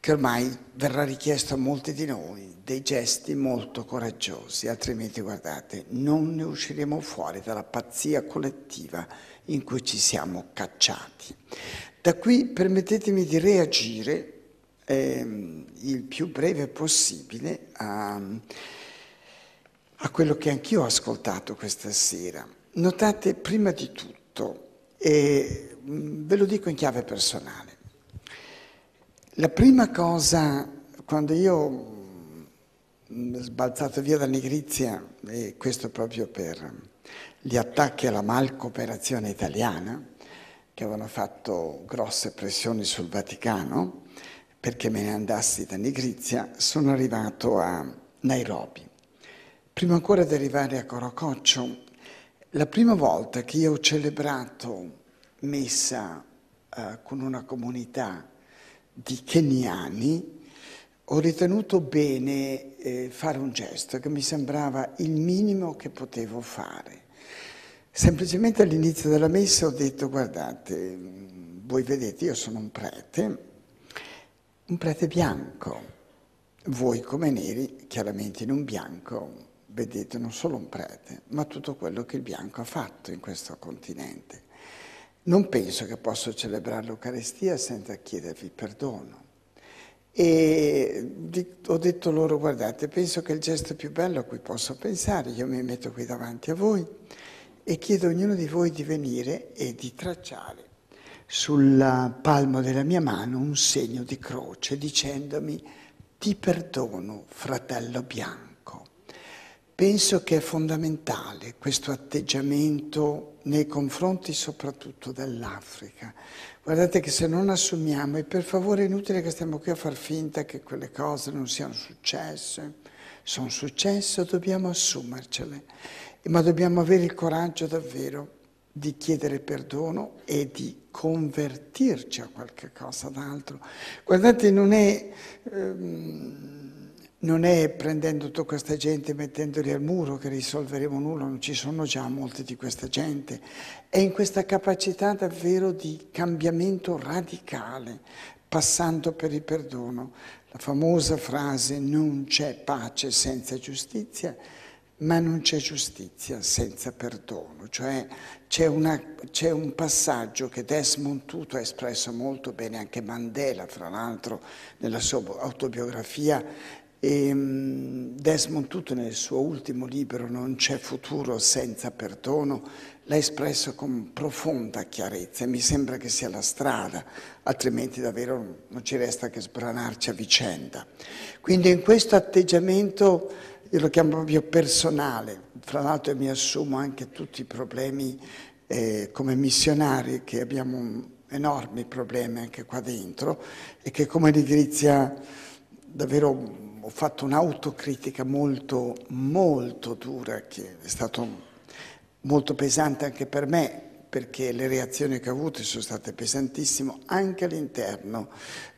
che ormai verrà richiesto a molti di noi, dei gesti molto coraggiosi, altrimenti guardate, non ne usciremo fuori dalla pazzia collettiva in cui ci siamo cacciati. Da qui permettetemi di reagire eh, il più breve possibile a, a quello che anch'io ho ascoltato questa sera. Notate prima di tutto, e mm, ve lo dico in chiave personale, la prima cosa, quando io mm, sbalzato via da Nigrizia, e questo proprio per gli attacchi alla malcooperazione italiana, che avevano fatto grosse pressioni sul Vaticano perché me ne andassi da Nigrizia, sono arrivato a Nairobi. Prima ancora di arrivare a Corococcio, la prima volta che io ho celebrato messa eh, con una comunità di keniani, ho ritenuto bene eh, fare un gesto che mi sembrava il minimo che potevo fare. Semplicemente all'inizio della messa ho detto, guardate, mm, voi vedete, io sono un prete, un prete bianco. Voi come neri, chiaramente in un bianco, vedete non solo un prete, ma tutto quello che il bianco ha fatto in questo continente non penso che posso celebrare l'Eucaristia senza chiedervi perdono. E ho detto loro, guardate, penso che il gesto più bello a cui posso pensare, io mi metto qui davanti a voi e chiedo a ognuno di voi di venire e di tracciare sul palmo della mia mano un segno di croce dicendomi ti perdono, fratello bianco penso che è fondamentale questo atteggiamento nei confronti soprattutto dell'Africa. Guardate che se non assumiamo, e per favore è inutile che stiamo qui a far finta che quelle cose non siano successe, sono successe, dobbiamo assumercele, ma dobbiamo avere il coraggio davvero di chiedere perdono e di convertirci a qualche cosa d'altro. Guardate, non è... Ehm, non è prendendo tutta questa gente e mettendoli al muro che risolveremo nulla, non ci sono già molte di questa gente, è in questa capacità davvero di cambiamento radicale, passando per il perdono. La famosa frase non c'è pace senza giustizia, ma non c'è giustizia senza perdono, cioè c'è, un passaggio che Desmond Tutu ha espresso molto bene, anche Mandela, fra l'altro, nella sua autobiografia e ehm, Desmond Tutu nel suo ultimo libro Non c'è futuro senza perdono l'ha espresso con profonda chiarezza e mi sembra che sia la strada, altrimenti davvero non ci resta che sbranarci a vicenda. Quindi in questo atteggiamento, io lo chiamo proprio personale, fra l'altro mi assumo anche tutti i problemi eh, come missionari che abbiamo enormi problemi anche qua dentro e che come l'edilizia davvero ho fatto un'autocritica molto, molto dura, che è stata molto pesante anche per me, perché le reazioni che ho avuto sono state pesantissime anche all'interno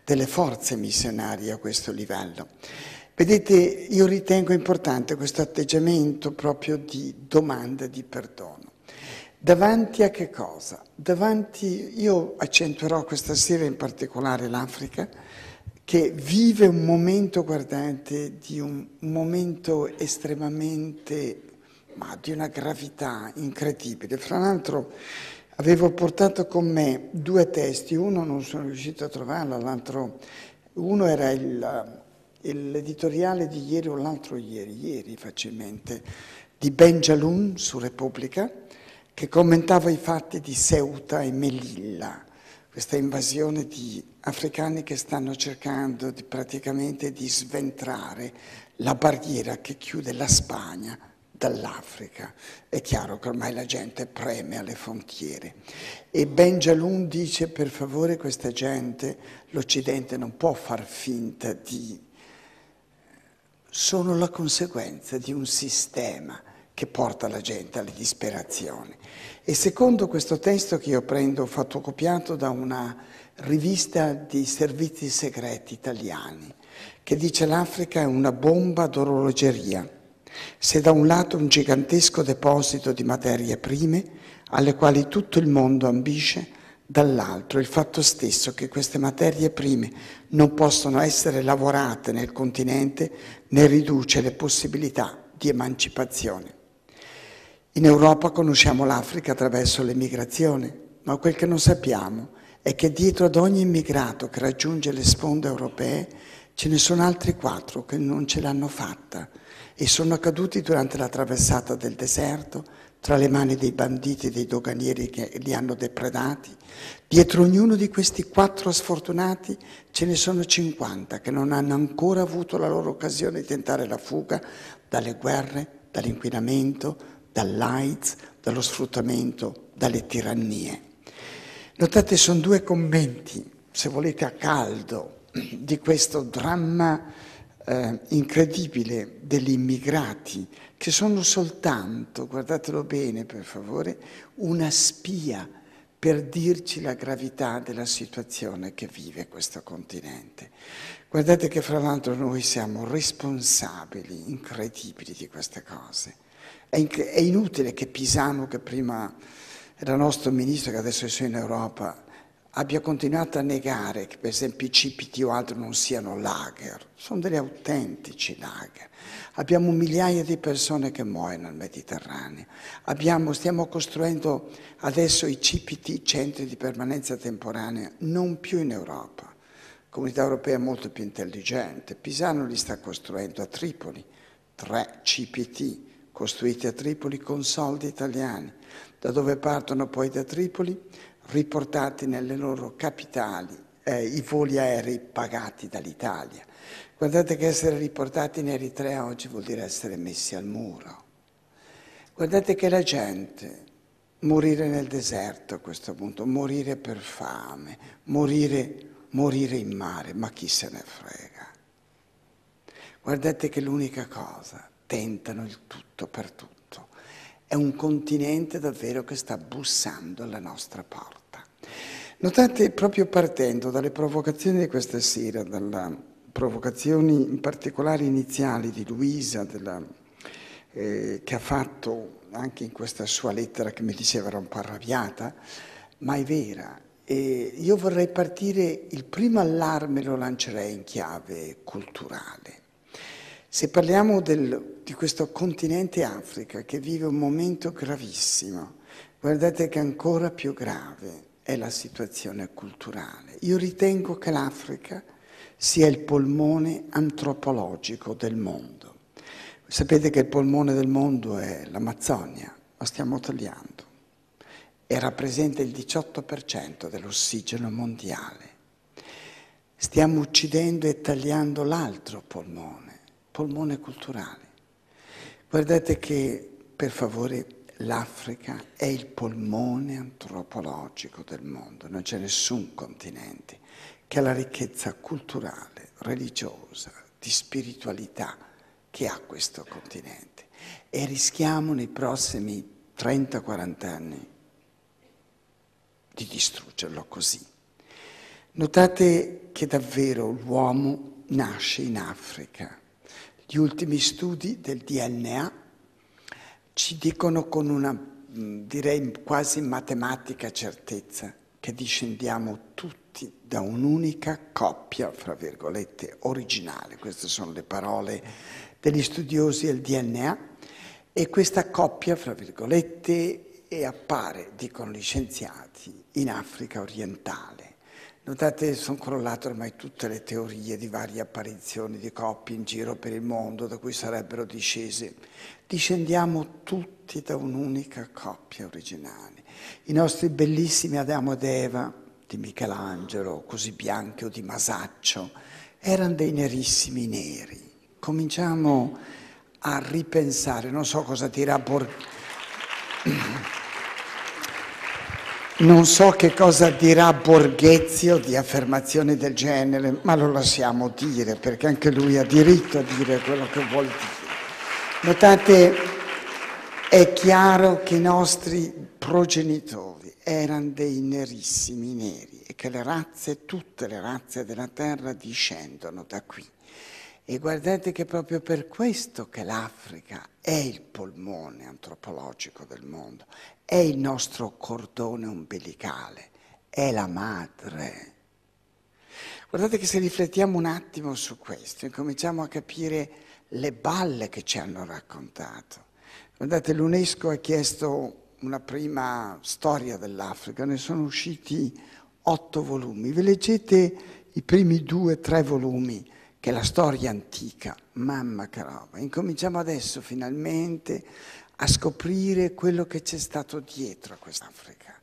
delle forze missionarie a questo livello. Vedete, io ritengo importante questo atteggiamento proprio di domanda di perdono. Davanti a che cosa? Davanti, io accentuerò questa sera in particolare l'Africa, che vive un momento, guardate, di un momento estremamente, ma di una gravità incredibile. Fra l'altro avevo portato con me due testi, uno non sono riuscito a trovarlo, l'altro, uno era il, l'editoriale di ieri o l'altro ieri, ieri facilmente, di Benjalun su Repubblica, che commentava i fatti di Ceuta e Melilla questa invasione di africani che stanno cercando di, praticamente di sventrare la barriera che chiude la Spagna dall'Africa. È chiaro che ormai la gente preme alle frontiere. E Benjalun dice, per favore, questa gente, l'Occidente non può far finta di... sono la conseguenza di un sistema che porta la gente alle disperazioni. E secondo questo testo che io prendo, fotocopiato da una rivista di servizi segreti italiani, che dice l'Africa è una bomba d'orologeria. Se da un lato un gigantesco deposito di materie prime alle quali tutto il mondo ambisce, dall'altro il fatto stesso che queste materie prime non possono essere lavorate nel continente ne riduce le possibilità di emancipazione. In Europa conosciamo l'Africa attraverso l'emigrazione, ma quel che non sappiamo è che dietro ad ogni immigrato che raggiunge le sponde europee ce ne sono altri quattro che non ce l'hanno fatta e sono caduti durante la traversata del deserto tra le mani dei banditi e dei doganieri che li hanno depredati. Dietro ognuno di questi quattro sfortunati ce ne sono 50 che non hanno ancora avuto la loro occasione di tentare la fuga dalle guerre, dall'inquinamento, dall'AIDS, dallo sfruttamento, dalle tirannie. Notate, sono due commenti, se volete a caldo, di questo dramma eh, incredibile degli immigrati, che sono soltanto, guardatelo bene per favore, una spia per dirci la gravità della situazione che vive questo continente. Guardate che fra l'altro noi siamo responsabili, incredibili di queste cose. È, in, è inutile che Pisano, che prima era nostro ministro, che adesso è in Europa, abbia continuato a negare che per esempio i CPT o altro non siano lager, sono degli autentici lager. Abbiamo migliaia di persone che muoiono nel Mediterraneo, Abbiamo, stiamo costruendo adesso i CPT, centri di permanenza temporanea, non più in Europa. La comunità europea è molto più intelligente, Pisano li sta costruendo a Tripoli, tre CPT, costruiti a Tripoli con soldi italiani, da dove partono poi da Tripoli, riportati nelle loro capitali eh, i voli aerei pagati dall'Italia. Guardate che essere riportati in Eritrea oggi vuol dire essere messi al muro. Guardate che la gente morire nel deserto a questo punto, morire per fame, morire, morire in mare, ma chi se ne frega. Guardate che l'unica cosa tentano il tutto per tutto. È un continente davvero che sta bussando alla nostra porta. Notate, proprio partendo dalle provocazioni di questa sera, dalle provocazioni in particolare iniziali di Luisa, della, eh, che ha fatto anche in questa sua lettera che mi diceva era un po' arrabbiata, ma è vera. E io vorrei partire, il primo allarme lo lancerei in chiave culturale. Se parliamo del, di questo continente Africa che vive un momento gravissimo, guardate che ancora più grave è la situazione culturale. Io ritengo che l'Africa sia il polmone antropologico del mondo. Sapete che il polmone del mondo è l'Amazzonia, la stiamo tagliando, e rappresenta il 18% dell'ossigeno mondiale. Stiamo uccidendo e tagliando l'altro polmone polmone culturale. Guardate che, per favore, l'Africa è il polmone antropologico del mondo, non c'è nessun continente che ha la ricchezza culturale, religiosa, di spiritualità che ha questo continente. E rischiamo nei prossimi 30-40 anni di distruggerlo così. Notate che davvero l'uomo nasce in Africa gli ultimi studi del DNA ci dicono con una, direi quasi matematica certezza, che discendiamo tutti da un'unica coppia, fra virgolette, originale. Queste sono le parole degli studiosi del DNA. E questa coppia, fra virgolette, appare, dicono gli scienziati, in Africa orientale Notate, sono crollate ormai tutte le teorie di varie apparizioni di coppie in giro per il mondo da cui sarebbero discese. Discendiamo tutti da un'unica coppia originale. I nostri bellissimi Adamo ed Eva, di Michelangelo, così bianchi o di Masaccio, erano dei nerissimi neri. Cominciamo a ripensare, non so cosa dirà Borghese. Non so che cosa dirà Borghezio di affermazioni del genere, ma lo lasciamo dire, perché anche lui ha diritto a dire quello che vuol dire. Notate, è chiaro che i nostri progenitori erano dei nerissimi neri e che le razze, tutte le razze della terra discendono da qui. E guardate che è proprio per questo che l'Africa è il polmone antropologico del mondo, è il nostro cordone umbilicale, è la madre. Guardate che se riflettiamo un attimo su questo, incominciamo a capire le balle che ci hanno raccontato. Guardate, l'UNESCO ha chiesto una prima storia dell'Africa, ne sono usciti otto volumi. Vi leggete i primi due, tre volumi che la storia antica, mamma che roba. Incominciamo adesso finalmente a scoprire quello che c'è stato dietro a quest'Africa.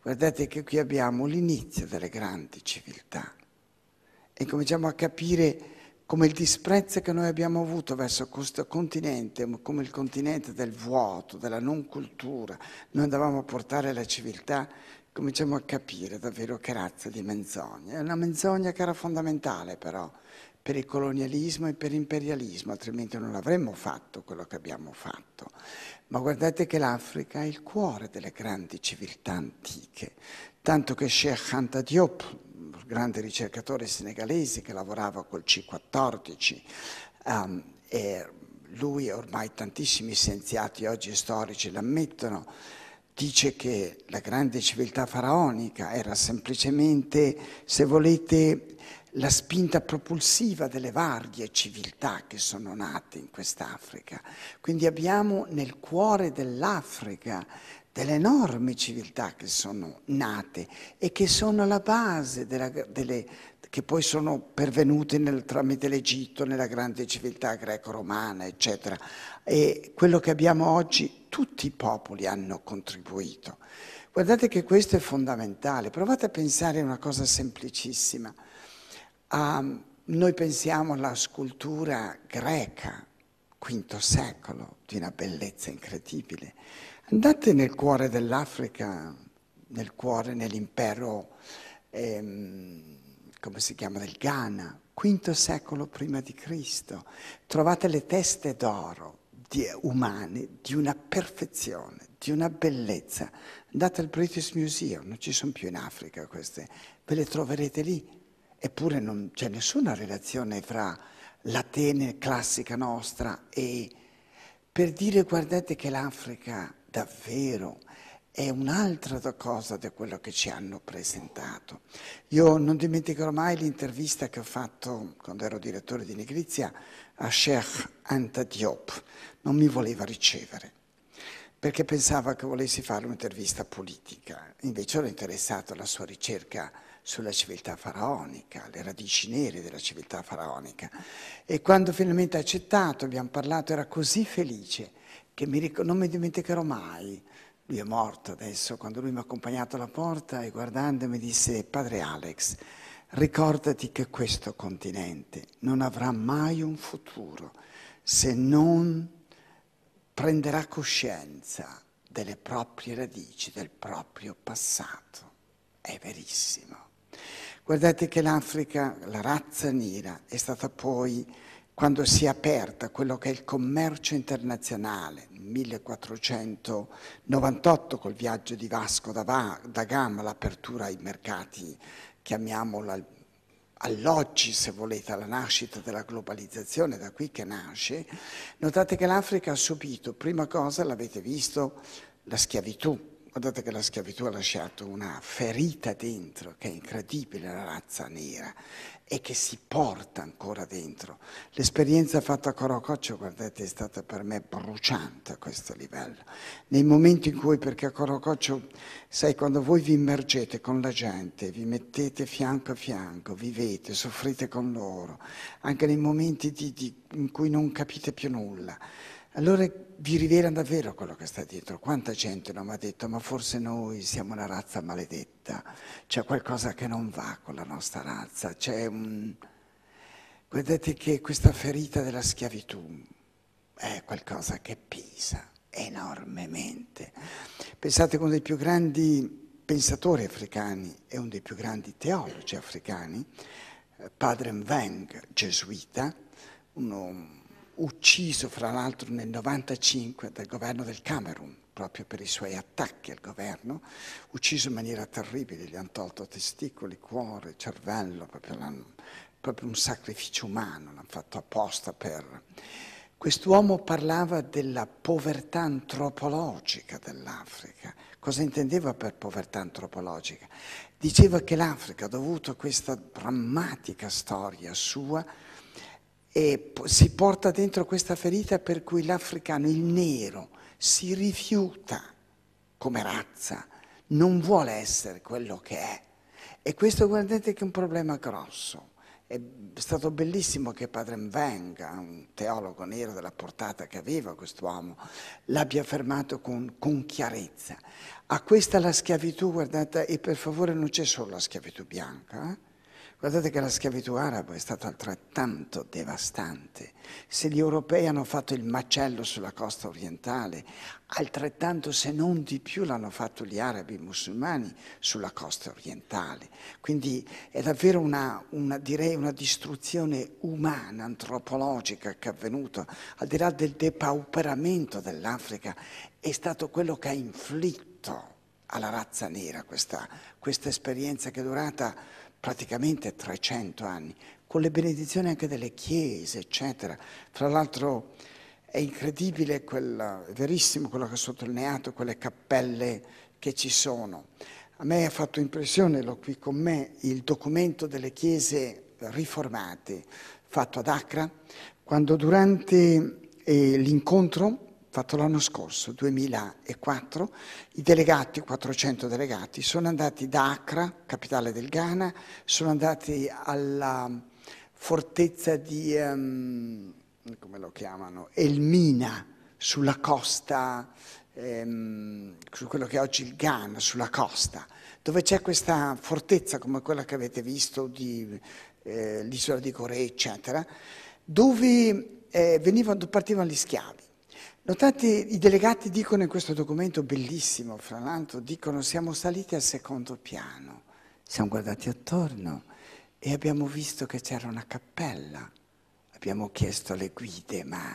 Guardate che qui abbiamo l'inizio delle grandi civiltà e cominciamo a capire come il disprezzo che noi abbiamo avuto verso questo continente, come il continente del vuoto, della non cultura, noi andavamo a portare la civiltà, cominciamo a capire davvero che razza di menzogna. È una menzogna che era fondamentale però, per il colonialismo e per l'imperialismo, altrimenti non avremmo fatto quello che abbiamo fatto. Ma guardate che l'Africa è il cuore delle grandi civiltà antiche, tanto che Sheikh Anta Diop, grande ricercatore senegalese che lavorava col C14, um, ehm, e lui ormai tantissimi scienziati oggi storici l'ammettono, dice che la grande civiltà faraonica era semplicemente, se volete, la spinta propulsiva delle varie civiltà che sono nate in quest'Africa. Quindi abbiamo nel cuore dell'Africa delle enormi civiltà che sono nate e che sono la base della, delle, che poi sono pervenute nel, tramite l'Egitto nella grande civiltà greco-romana, eccetera. E quello che abbiamo oggi, tutti i popoli hanno contribuito. Guardate che questo è fondamentale. Provate a pensare a una cosa semplicissima. Um, noi pensiamo alla scultura greca, V secolo, di una bellezza incredibile. Andate nel cuore dell'Africa, nel cuore, nell'impero, ehm, come si chiama, del Ghana, V secolo prima di Cristo. Trovate le teste d'oro di, umane di una perfezione, di una bellezza. Andate al British Museum, non ci sono più in Africa queste, ve le troverete lì Eppure non c'è nessuna relazione fra l'Atene classica nostra e per dire guardate che l'Africa davvero è un'altra cosa da quello che ci hanno presentato. Io non dimenticherò mai l'intervista che ho fatto quando ero direttore di Negrizia a Sheikh Anta Diop. Non mi voleva ricevere perché pensava che volessi fare un'intervista politica. Invece ero interessato alla sua ricerca sulla civiltà faraonica, le radici nere della civiltà faraonica. E quando finalmente ha accettato, abbiamo parlato, era così felice che mi ric- non mi dimenticherò mai. Lui è morto adesso, quando lui mi ha accompagnato alla porta e guardandomi disse, padre Alex, ricordati che questo continente non avrà mai un futuro se non prenderà coscienza delle proprie radici, del proprio passato. È verissimo. Guardate che l'Africa, la razza nera, è stata poi, quando si è aperta quello che è il commercio internazionale, 1498 col viaggio di Vasco da, Va, da Gama, l'apertura ai mercati, chiamiamola alloggi, se volete, alla nascita della globalizzazione, da qui che nasce, notate che l'Africa ha subito, prima cosa, l'avete visto, la schiavitù, Guardate che la schiavitù ha lasciato una ferita dentro che è incredibile la razza nera e che si porta ancora dentro. L'esperienza fatta a Corococcio, guardate, è stata per me bruciante a questo livello. Nei momenti in cui, perché a Corococcio, sai, quando voi vi immergete con la gente, vi mettete fianco a fianco, vivete, soffrite con loro, anche nei momenti di, di, in cui non capite più nulla, allora vi rivela davvero quello che sta dietro. Quanta gente non mi ha detto, ma forse noi siamo una razza maledetta, c'è qualcosa che non va con la nostra razza, c'è un... Guardate che questa ferita della schiavitù è qualcosa che pesa enormemente. Pensate che uno dei più grandi pensatori africani e uno dei più grandi teologi africani, eh, padre Mveng, gesuita, uno ucciso fra l'altro nel 1995 dal governo del Camerun, proprio per i suoi attacchi al governo, ucciso in maniera terribile, gli hanno tolto testicoli, cuore, cervello, proprio, proprio un sacrificio umano, l'hanno fatto apposta per... Quest'uomo parlava della povertà antropologica dell'Africa. Cosa intendeva per povertà antropologica? Diceva che l'Africa, dovuto a questa drammatica storia sua, e si porta dentro questa ferita per cui l'africano, il nero, si rifiuta come razza, non vuole essere quello che è. E questo guardate che è un problema grosso. È stato bellissimo che padre Mvenga, un teologo nero della portata che aveva quest'uomo, l'abbia affermato con, con, chiarezza. A questa la schiavitù, guardate, e per favore non c'è solo la schiavitù bianca, eh? Guardate che la schiavitù araba è stata altrettanto devastante. Se gli europei hanno fatto il macello sulla costa orientale, altrettanto se non di più l'hanno fatto gli arabi musulmani sulla costa orientale. Quindi è davvero una, una, una distruzione umana, antropologica che è avvenuta, al di là del depauperamento dell'Africa, è stato quello che ha inflitto alla razza nera questa, questa esperienza che è durata praticamente 300 anni, con le benedizioni anche delle chiese, eccetera. Fra l'altro è incredibile, quella, è verissimo quello che ha sottolineato, quelle cappelle che ci sono. A me ha fatto impressione, l'ho qui con me, il documento delle chiese riformate fatto ad Accra, quando durante eh, l'incontro fatto l'anno scorso, 2004, i delegati, 400 delegati, sono andati da Accra, capitale del Ghana, sono andati alla fortezza di, um, come lo chiamano, Elmina, sulla costa, um, su quello che è oggi il Ghana, sulla costa, dove c'è questa fortezza come quella che avete visto di eh, l'isola di Corea, eccetera, dove eh, venivano, partivano gli schiavi Notate, i delegati dicono in questo documento bellissimo, fra l'altro, dicono siamo saliti al secondo piano, siamo guardati attorno e abbiamo visto che c'era una cappella. Abbiamo chiesto alle guide, ma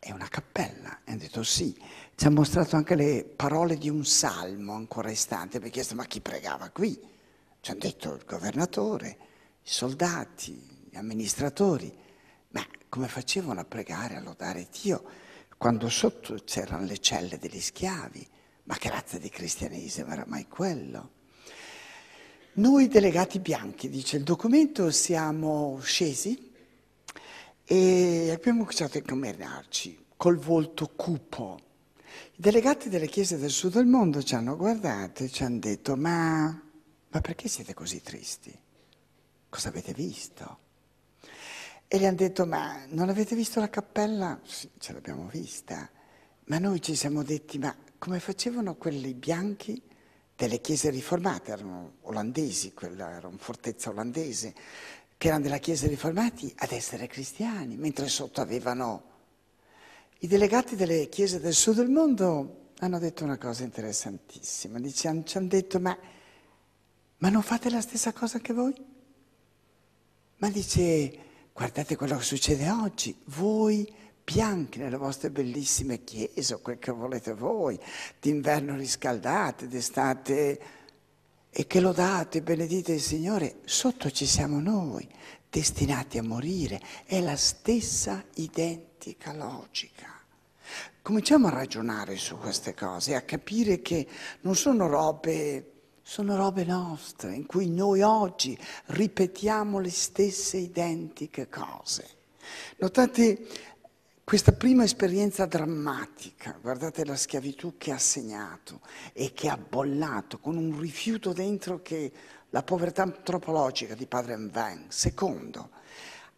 è una cappella? E hanno detto sì. Ci hanno mostrato anche le parole di un salmo ancora istante. Abbiamo chiesto ma chi pregava qui? Ci hanno detto il governatore, i soldati, gli amministratori. Ma come facevano a pregare, a lodare Dio, quando sotto c'erano le celle degli schiavi? Ma che razza di cristianesimo era mai quello? Noi delegati bianchi, dice il documento, siamo scesi e abbiamo cominciato a incamminarci col volto cupo. I delegati delle chiese del sud del mondo ci hanno guardato e ci hanno detto ma, ma perché siete così tristi? Cosa avete visto? E gli hanno detto, ma non avete visto la cappella? Sì, ce l'abbiamo vista. Ma noi ci siamo detti, ma come facevano quelli bianchi delle chiese riformate? Erano olandesi, quella era una fortezza olandese, che erano della chiesa riformati ad essere cristiani, mentre sotto avevano... I delegati delle chiese del sud del mondo hanno detto una cosa interessantissima, Dice, ci hanno detto, ma, ma non fate la stessa cosa che voi? Ma dice Guardate quello che succede oggi. Voi bianchi nelle vostre bellissime chiese o quel che volete voi, d'inverno riscaldate, d'estate e che lodate, benedite il Signore, sotto ci siamo noi, destinati a morire. È la stessa identica logica. Cominciamo a ragionare su queste cose, a capire che non sono robe sono robe nostre in cui noi oggi ripetiamo le stesse identiche cose. Notate questa prima esperienza drammatica, guardate la schiavitù che ha segnato e che ha bollato con un rifiuto dentro che la povertà antropologica di padre Mvang. Secondo,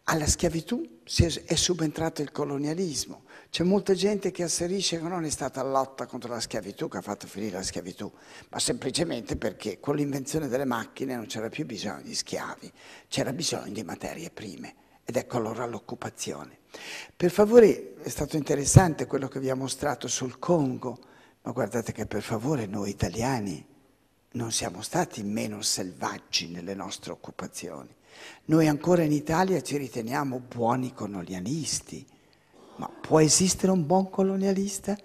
alla schiavitù è subentrato il colonialismo, c'è molta gente che asserisce che non è stata lotta contro la schiavitù che ha fatto finire la schiavitù, ma semplicemente perché con l'invenzione delle macchine non c'era più bisogno di schiavi, c'era bisogno di materie prime ed ecco allora l'occupazione. Per favore, è stato interessante quello che vi ha mostrato sul Congo, ma guardate che per favore noi italiani non siamo stati meno selvaggi nelle nostre occupazioni. Noi ancora in Italia ci riteniamo buoni colonialisti ma può esistere un buon colonialista?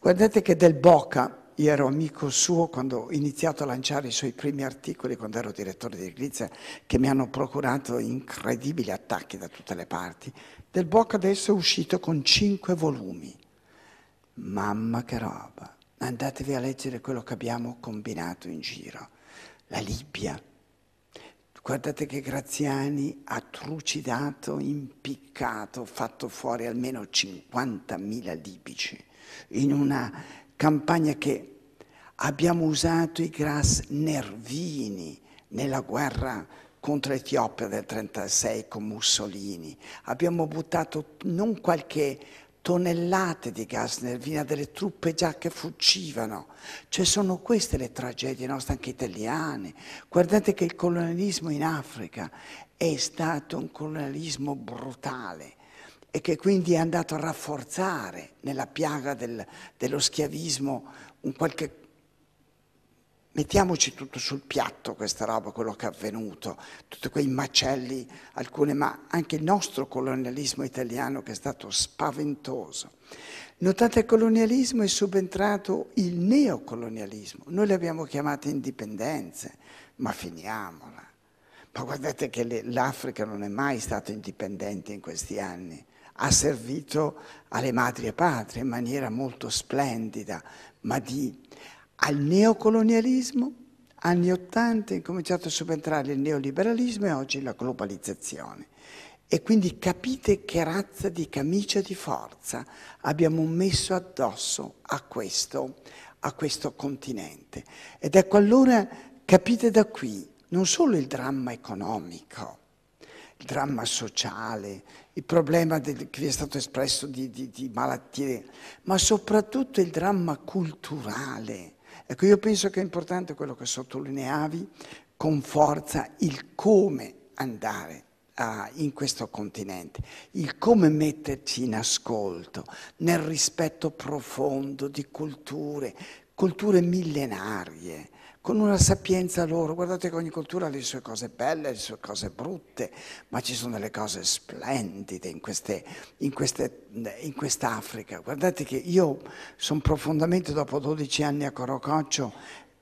Guardate che Del Boca, io ero amico suo quando ho iniziato a lanciare i suoi primi articoli, quando ero direttore di edilizia, che mi hanno procurato incredibili attacchi da tutte le parti. Del Boca adesso è uscito con cinque volumi. Mamma che roba! Andatevi a leggere quello che abbiamo combinato in giro. La Libia, Guardate che Graziani ha trucidato, impiccato, fatto fuori almeno 50.000 libici in una campagna che abbiamo usato i gas nervini nella guerra contro l'Etiopia del 1936 con Mussolini. Abbiamo buttato non qualche tonnellate di gas nervina delle truppe già che fuggivano. Cioè sono queste le tragedie nostre, anche italiane. Guardate che il colonialismo in Africa è stato un colonialismo brutale e che quindi è andato a rafforzare nella piaga del, dello schiavismo un qualche Mettiamoci tutto sul piatto questa roba, quello che è avvenuto, tutti quei macelli, alcune, ma anche il nostro colonialismo italiano che è stato spaventoso. Notate al colonialismo è subentrato il neocolonialismo. Noi le abbiamo chiamate indipendenze, ma finiamola. Ma guardate che l'Africa non è mai stata indipendente in questi anni ha servito alle madri e patrie in maniera molto splendida, ma di al neocolonialismo, anni Ottanta è cominciato a subentrare il neoliberalismo e oggi la globalizzazione. E quindi capite che razza di camicia di forza abbiamo messo addosso a questo, a questo continente. Ed ecco allora capite da qui non solo il dramma economico, il dramma sociale, il problema del, che vi è stato espresso di, di, di malattie, ma soprattutto il dramma culturale Ecco, io penso che è importante quello che sottolineavi con forza il come andare uh, in questo continente, il come metterci in ascolto, nel rispetto profondo di culture, culture millenarie, con una sapienza loro. Guardate che ogni cultura ha le sue cose belle, le sue cose brutte, ma ci sono delle cose splendide in, queste, in, queste, in quest'Africa. Guardate che io sono profondamente, dopo 12 anni a Corococcio,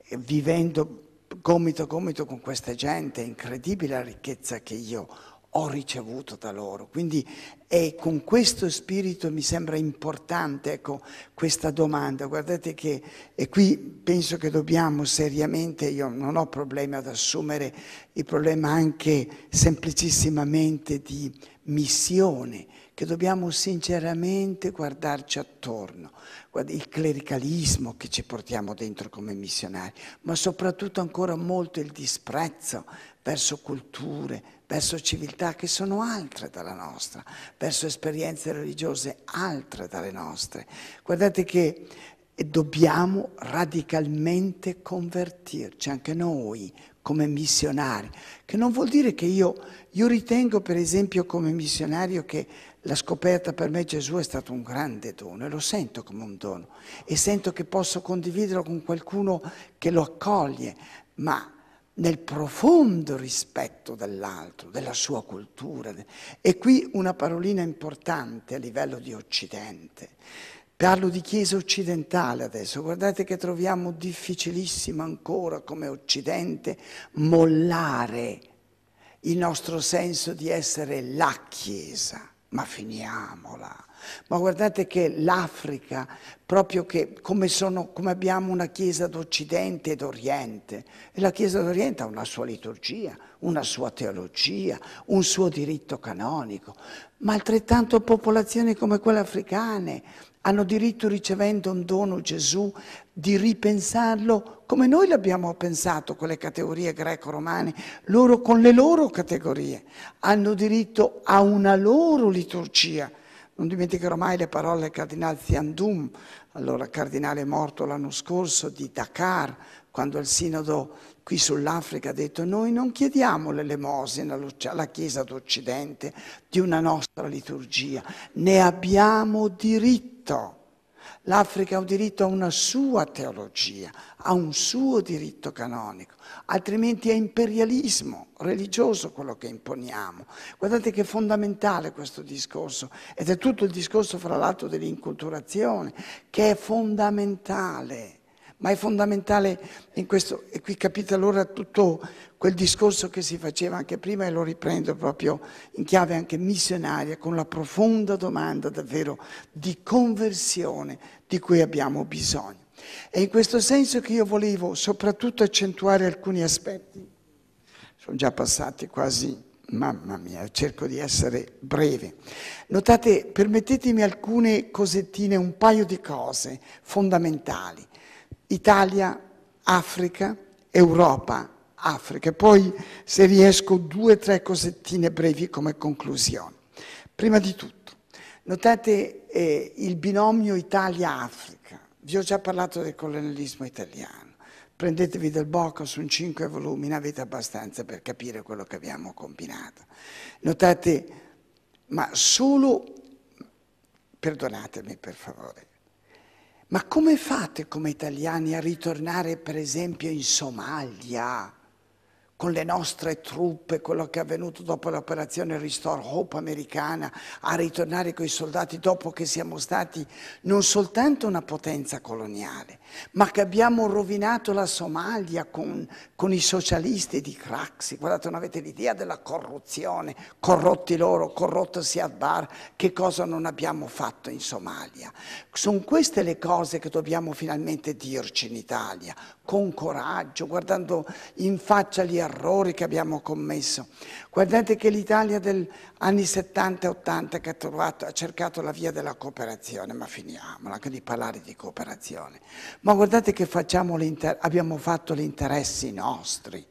eh, vivendo gomito a gomito con questa gente, è incredibile la ricchezza che io ho ho ricevuto da loro. Quindi è con questo spirito mi sembra importante ecco, questa domanda. Guardate che e qui penso che dobbiamo seriamente, io non ho problemi ad assumere il problema anche semplicissimamente di missione, che dobbiamo sinceramente guardarci attorno, il clericalismo che ci portiamo dentro come missionari, ma soprattutto ancora molto il disprezzo verso culture, verso civiltà che sono altre dalla nostra, verso esperienze religiose altre dalle nostre. Guardate che dobbiamo radicalmente convertirci anche noi come missionari, che non vuol dire che io, io ritengo per esempio come missionario che la scoperta per me Gesù è stato un grande dono e lo sento come un dono e sento che posso condividerlo con qualcuno che lo accoglie, ma nel profondo rispetto dell'altro, della sua cultura. E qui una parolina importante a livello di Occidente. Parlo di Chiesa occidentale adesso, guardate che troviamo difficilissimo ancora come Occidente mollare il nostro senso di essere la Chiesa, ma finiamola ma guardate che l'Africa, proprio che, come, sono, come abbiamo una Chiesa d'Occidente e d'Oriente, e la Chiesa d'Oriente ha una sua liturgia, una sua teologia, un suo diritto canonico, ma altrettanto popolazioni come quelle africane hanno diritto, ricevendo un dono Gesù, di ripensarlo come noi l'abbiamo pensato con le categorie greco-romane, loro con le loro categorie, hanno diritto a una loro liturgia non dimenticherò mai le parole del cardinale Ziandum, allora cardinale morto l'anno scorso, di Dakar, quando il sinodo qui sull'Africa ha detto noi non chiediamo l'elemosina alla Chiesa d'Occidente di una nostra liturgia, ne abbiamo diritto. L'Africa ha un diritto a una sua teologia, a un suo diritto canonico altrimenti è imperialismo religioso quello che imponiamo. Guardate che è fondamentale questo discorso, ed è tutto il discorso fra l'altro dell'inculturazione, che è fondamentale, ma è fondamentale in questo, e qui capite allora tutto quel discorso che si faceva anche prima e lo riprendo proprio in chiave anche missionaria, con la profonda domanda davvero di conversione di cui abbiamo bisogno. È in questo senso che io volevo soprattutto accentuare alcuni aspetti. Sono già passati quasi, mamma mia, cerco di essere breve. Notate, permettetemi alcune cosettine, un paio di cose fondamentali. Italia, Africa, Europa, Africa. Poi, se riesco, due o tre cosettine brevi come conclusione. Prima di tutto, notate eh, il binomio Italia-Africa. Vi ho già parlato del colonialismo italiano. Prendetevi del Bocco, sono cinque volumi, ne avete abbastanza per capire quello che abbiamo combinato. Notate, ma solo, perdonatemi per favore, ma come fate come italiani a ritornare per esempio in Somalia con le nostre truppe, quello che è avvenuto dopo l'operazione Restore Hope americana, a ritornare con i soldati dopo che siamo stati non soltanto una potenza coloniale, ma che abbiamo rovinato la Somalia con, con i socialisti di Craxi. Guardate, non avete l'idea della corruzione, corrotti loro, corrotto Siad Bar, che cosa non abbiamo fatto in Somalia. Sono queste le cose che dobbiamo finalmente dirci in Italia, con coraggio, guardando in faccia gli errori che abbiamo commesso. Guardate che l'Italia del anni 70 e 80 che ha, trovato, ha, cercato la via della cooperazione, ma finiamola anche di parlare di cooperazione. Ma guardate che abbiamo fatto gli interessi nostri.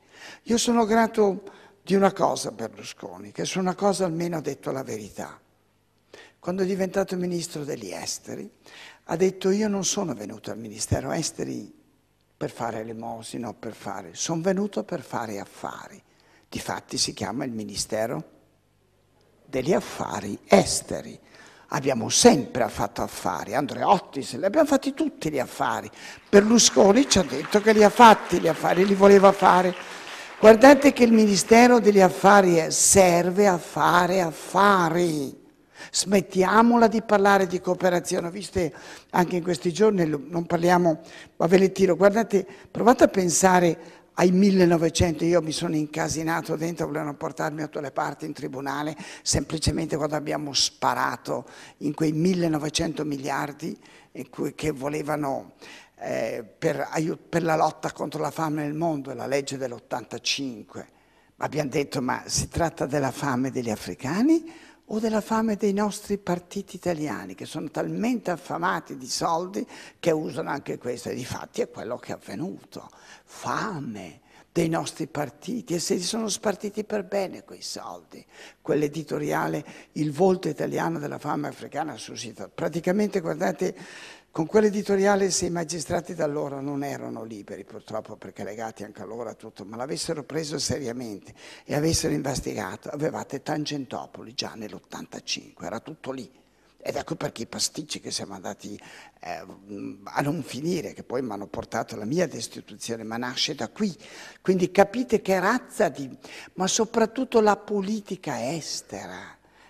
Io sono grato di una cosa a Berlusconi, che su una cosa almeno ha detto la verità. Quando è diventato ministro degli esteri, ha detto io non sono venuto al ministero esteri per fare l'emosina per fare, sono venuto per fare affari. Difatti si chiama il ministero degli affari esteri. Abbiamo sempre fatto affari, Andreotti se li abbiamo fatti tutti gli affari. Berlusconi ci ha detto che li ha fatti, gli affari li voleva fare. Guardate che il Ministero degli Affari serve a fare affari. Smettiamola di parlare di cooperazione. Viste anche in questi giorni, non parliamo ma ve le tiro. guardate, provate a pensare ai 1900 io mi sono incasinato dentro, volevano portarmi a tutte le parti in tribunale, semplicemente quando abbiamo sparato in quei 1900 miliardi eh, che volevano eh, per, per, la lotta contro la fame nel mondo, la legge dell'85. Abbiamo detto ma si tratta della fame degli africani o della fame dei nostri partiti italiani che sono talmente affamati di soldi che usano anche questo e di fatti è quello che è avvenuto fame dei nostri partiti e se li sono spartiti per bene quei soldi. Quell'editoriale Il volto italiano della fame africana ha suscitato. Praticamente, guardate, con quell'editoriale se i magistrati da allora non erano liberi, purtroppo perché legati anche allora a tutto, ma l'avessero preso seriamente e avessero investigato, avevate Tangentopoli già nell'85, era tutto lì ed ecco perché i pasticci che siamo andati eh, a non finire, che poi mi hanno portato alla mia destituzione, ma nasce da qui. Quindi capite che razza di... ma soprattutto la politica estera.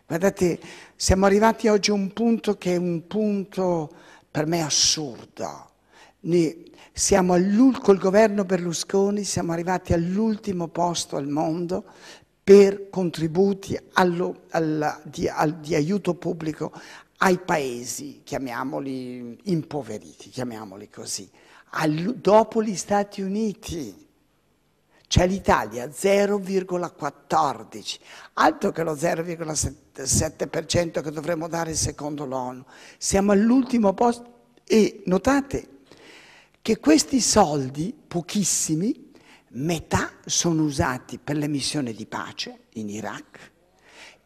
Guardate, siamo arrivati oggi a un punto che è un punto per me assurdo. Noi siamo col governo Berlusconi siamo arrivati all'ultimo posto al mondo per contributi allo, alla, di, al, di, aiuto pubblico ai paesi, chiamiamoli impoveriti, chiamiamoli così, al, dopo gli Stati Uniti. C'è l'Italia 0,14, altro che lo 0,7% che dovremmo dare secondo l'ONU. Siamo all'ultimo posto e notate che questi soldi, pochissimi, metà sono usati per le missioni di pace in Iraq,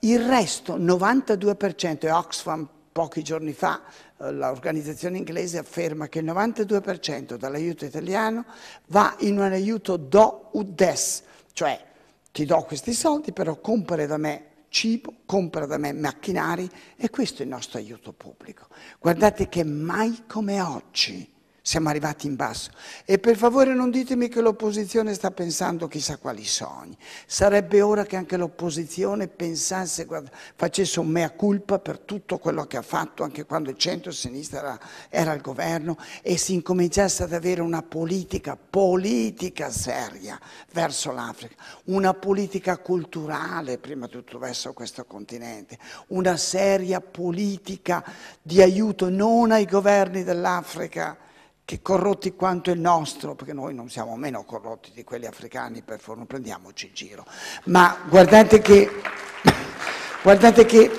il resto, 92%, è Oxfam pochi giorni fa eh, l'organizzazione inglese afferma che il 92% dell'aiuto italiano va in un aiuto do u des, cioè ti do questi soldi però compra da me cibo, compra da me macchinari e questo è il nostro aiuto pubblico. Guardate che mai come oggi siamo arrivati in basso. E per favore non ditemi che l'opposizione sta pensando chissà quali sogni. Sarebbe ora che anche l'opposizione pensasse, guarda, facesse un mea culpa per tutto quello che ha fatto, anche quando il centro-sinistra era, era al governo, e si incominciasse ad avere una politica, politica seria verso l'Africa, una politica culturale, prima di tutto verso questo continente, una seria politica di aiuto non ai governi dell'Africa, che corrotti quanto il nostro, perché noi non siamo meno corrotti di quelli africani, per forno, prendiamoci in giro, ma guardate che, guardate che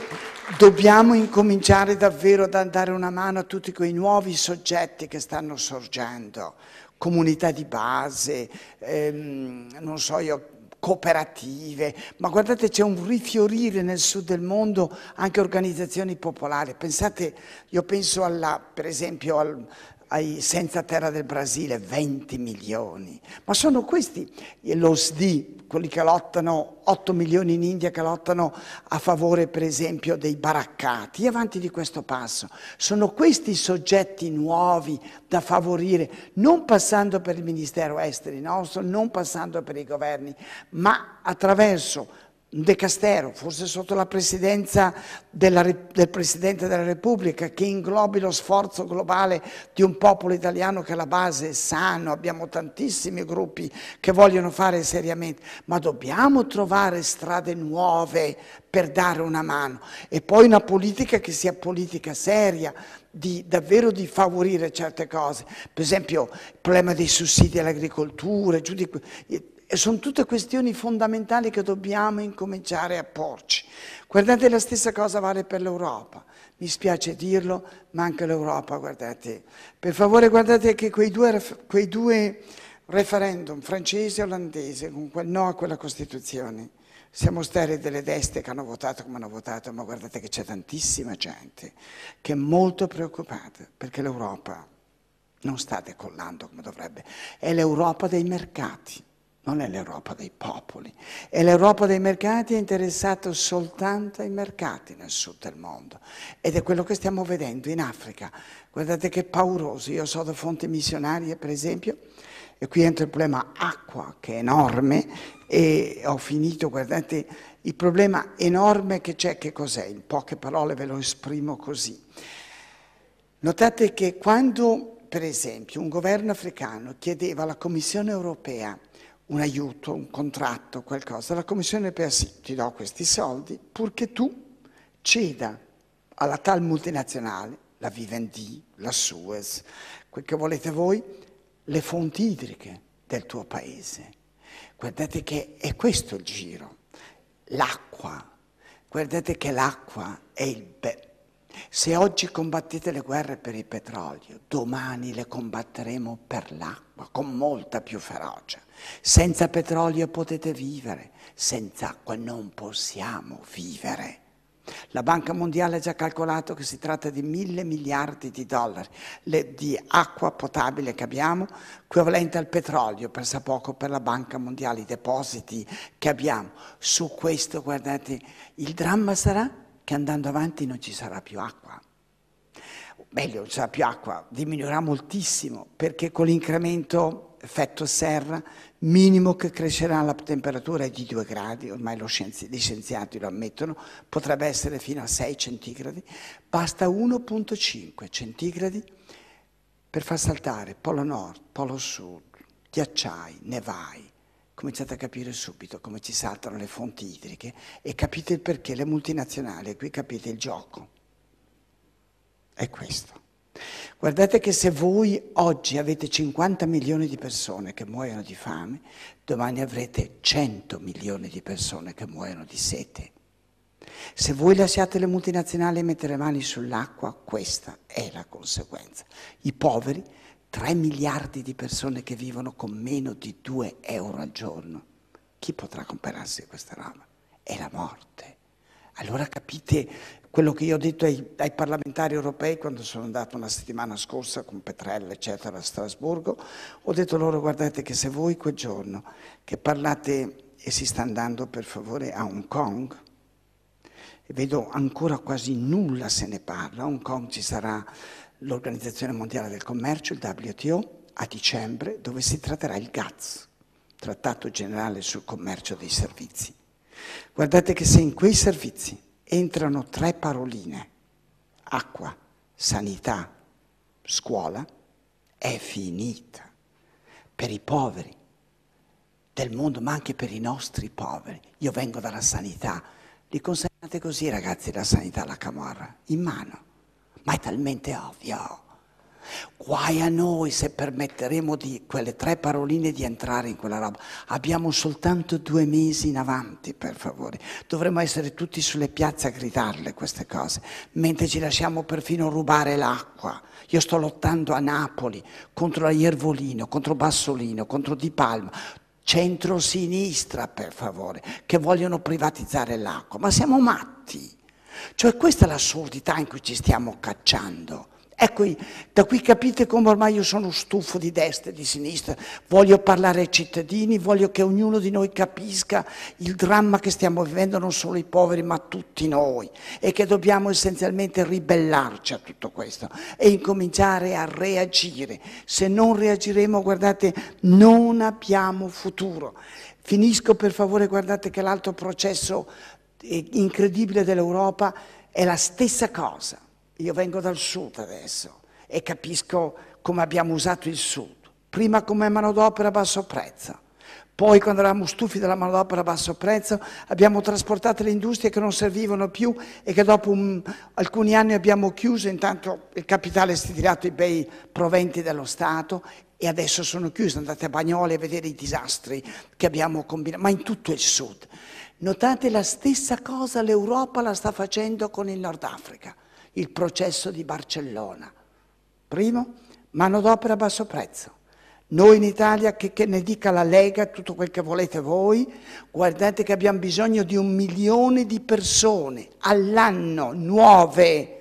dobbiamo incominciare davvero ad andare una mano a tutti quei nuovi soggetti che stanno sorgendo, comunità di base, ehm, non so io cooperative, ma guardate c'è un rifiorire nel sud del mondo anche organizzazioni popolari. Pensate, io penso alla, per esempio al, ai senza terra del Brasile, 20 milioni. Ma sono questi lo SDI, quelli che lottano, 8 milioni in India che lottano a favore per esempio dei baraccati, avanti di questo passo. Sono questi soggetti nuovi da favorire, non passando per il Ministero Esteri nostro, non passando per i governi, ma attraverso De Castero, forse sotto la presidenza della, del Presidente della Repubblica, che inglobi lo sforzo globale di un popolo italiano che alla base è sano, abbiamo tantissimi gruppi che vogliono fare seriamente, ma dobbiamo trovare strade nuove per dare una mano e poi una politica che sia politica seria, di, davvero di favorire certe cose, per esempio il problema dei sussidi all'agricoltura, giù e sono tutte questioni fondamentali che dobbiamo incominciare a porci. Guardate, la stessa cosa vale per l'Europa. Mi spiace dirlo, ma anche l'Europa, guardate. Per favore, guardate che quei due, quei due referendum, francese e olandese, con quel no a quella Costituzione, siamo stare delle destre che hanno votato come hanno votato, ma guardate che c'è tantissima gente che è molto preoccupata perché l'Europa non sta decollando come dovrebbe, è l'Europa dei mercati non è l'Europa dei popoli, E l'Europa dei mercati, è interessata soltanto ai mercati nel sud del mondo ed è quello che stiamo vedendo in Africa. Guardate che pauroso, io so da fonti missionarie per esempio, e qui entra il problema acqua che è enorme e ho finito, guardate, il problema enorme che c'è, che cos'è? In poche parole ve lo esprimo così. Notate che quando, per esempio, un governo africano chiedeva alla Commissione europea un aiuto, un contratto, qualcosa, la Commissione europea sì, ti do questi soldi purché tu ceda alla tal multinazionale, la Vivendi, la Suez, quel che volete voi, le fonti idriche del tuo paese. Guardate che è questo il giro, l'acqua. Guardate che l'acqua è il be- se oggi combattete le guerre per il petrolio, domani le combatteremo per l'acqua, con molta più ferocia. Senza petrolio potete vivere, senza acqua non possiamo vivere. La Banca Mondiale ha già calcolato che si tratta di mille miliardi di dollari le, di acqua potabile che abbiamo, equivalente al petrolio, pensa poco, per la Banca Mondiale, i depositi che abbiamo. Su questo, guardate, il dramma sarà che andando avanti non ci sarà più acqua. Meglio, non ci sarà più acqua, diminuirà moltissimo, perché con l'incremento effetto serra minimo che crescerà la temperatura è di 2 gradi, ormai scienzi- gli scienziati lo ammettono, potrebbe essere fino a 6 centigradi, basta 1.5 centigradi per far saltare polo nord, polo sud, ghiacciai, nevai, cominciate a capire subito come ci saltano le fonti idriche e capite il perché le multinazionali, qui capite il gioco. È questo. Guardate che se voi oggi avete 50 milioni di persone che muoiono di fame, domani avrete 100 milioni di persone che muoiono di sete. Se voi lasciate le multinazionali mettere le mani sull'acqua, questa è la conseguenza. I poveri 3 miliardi di persone che vivono con meno di 2 euro al giorno. Chi potrà compararsi questa roba? È la morte. Allora capite quello che io ho detto ai, ai, parlamentari europei quando sono andato una settimana scorsa con Petrella, eccetera, a Strasburgo, ho detto loro guardate che se voi quel giorno che parlate e si sta andando per favore a Hong Kong, vedo ancora quasi nulla se ne parla, a Hong Kong ci sarà l'Organizzazione Mondiale del Commercio, il WTO, a dicembre, dove si tratterà il GATS, Trattato Generale sul Commercio dei Servizi. Guardate che se in quei servizi entrano tre paroline, acqua, sanità, scuola, è finita per i poveri del mondo, ma anche per i nostri poveri. Io vengo dalla sanità, li consegnate così ragazzi la sanità alla Camorra, in mano ma è talmente ovvio. Guai a noi se permetteremo di quelle tre paroline di entrare in quella roba. Abbiamo soltanto due mesi in avanti, per favore. Dovremmo essere tutti sulle piazze a gridarle queste cose, mentre ci lasciamo perfino rubare l'acqua. Io sto lottando a Napoli contro la Iervolino, contro Bassolino, contro Di Palma. Centro-sinistra, per favore, che vogliono privatizzare l'acqua. Ma siamo matti. Cioè questa è l'assurdità in cui ci stiamo cacciando. Ecco, da qui capite come ormai io sono stufo di destra e di sinistra, voglio parlare ai cittadini, voglio che ognuno di noi capisca il dramma che stiamo vivendo non solo i poveri ma tutti noi e che dobbiamo essenzialmente ribellarci a tutto questo e incominciare a reagire. Se non reagiremo, guardate, non abbiamo futuro. Finisco per favore, guardate che l'altro processo incredibile dell'Europa è la stessa cosa. Io vengo dal sud adesso e capisco come abbiamo usato il sud. Prima come manodopera a basso prezzo, poi quando eravamo stufi della manodopera a basso prezzo abbiamo trasportato le industrie che non servivano più e che dopo un, alcuni anni abbiamo chiuso, intanto il capitale si è tirato i bei proventi dello Stato e adesso sono chiuse, andate a Bagnoli a vedere i disastri che abbiamo combinato, ma in tutto il sud. Notate la stessa cosa l'Europa la sta facendo con il Nord Africa, il processo di Barcellona. Primo, manodopera a basso prezzo. Noi in Italia, che, che, ne dica la Lega, tutto quel che volete voi, guardate che abbiamo bisogno di un milione di persone all'anno nuove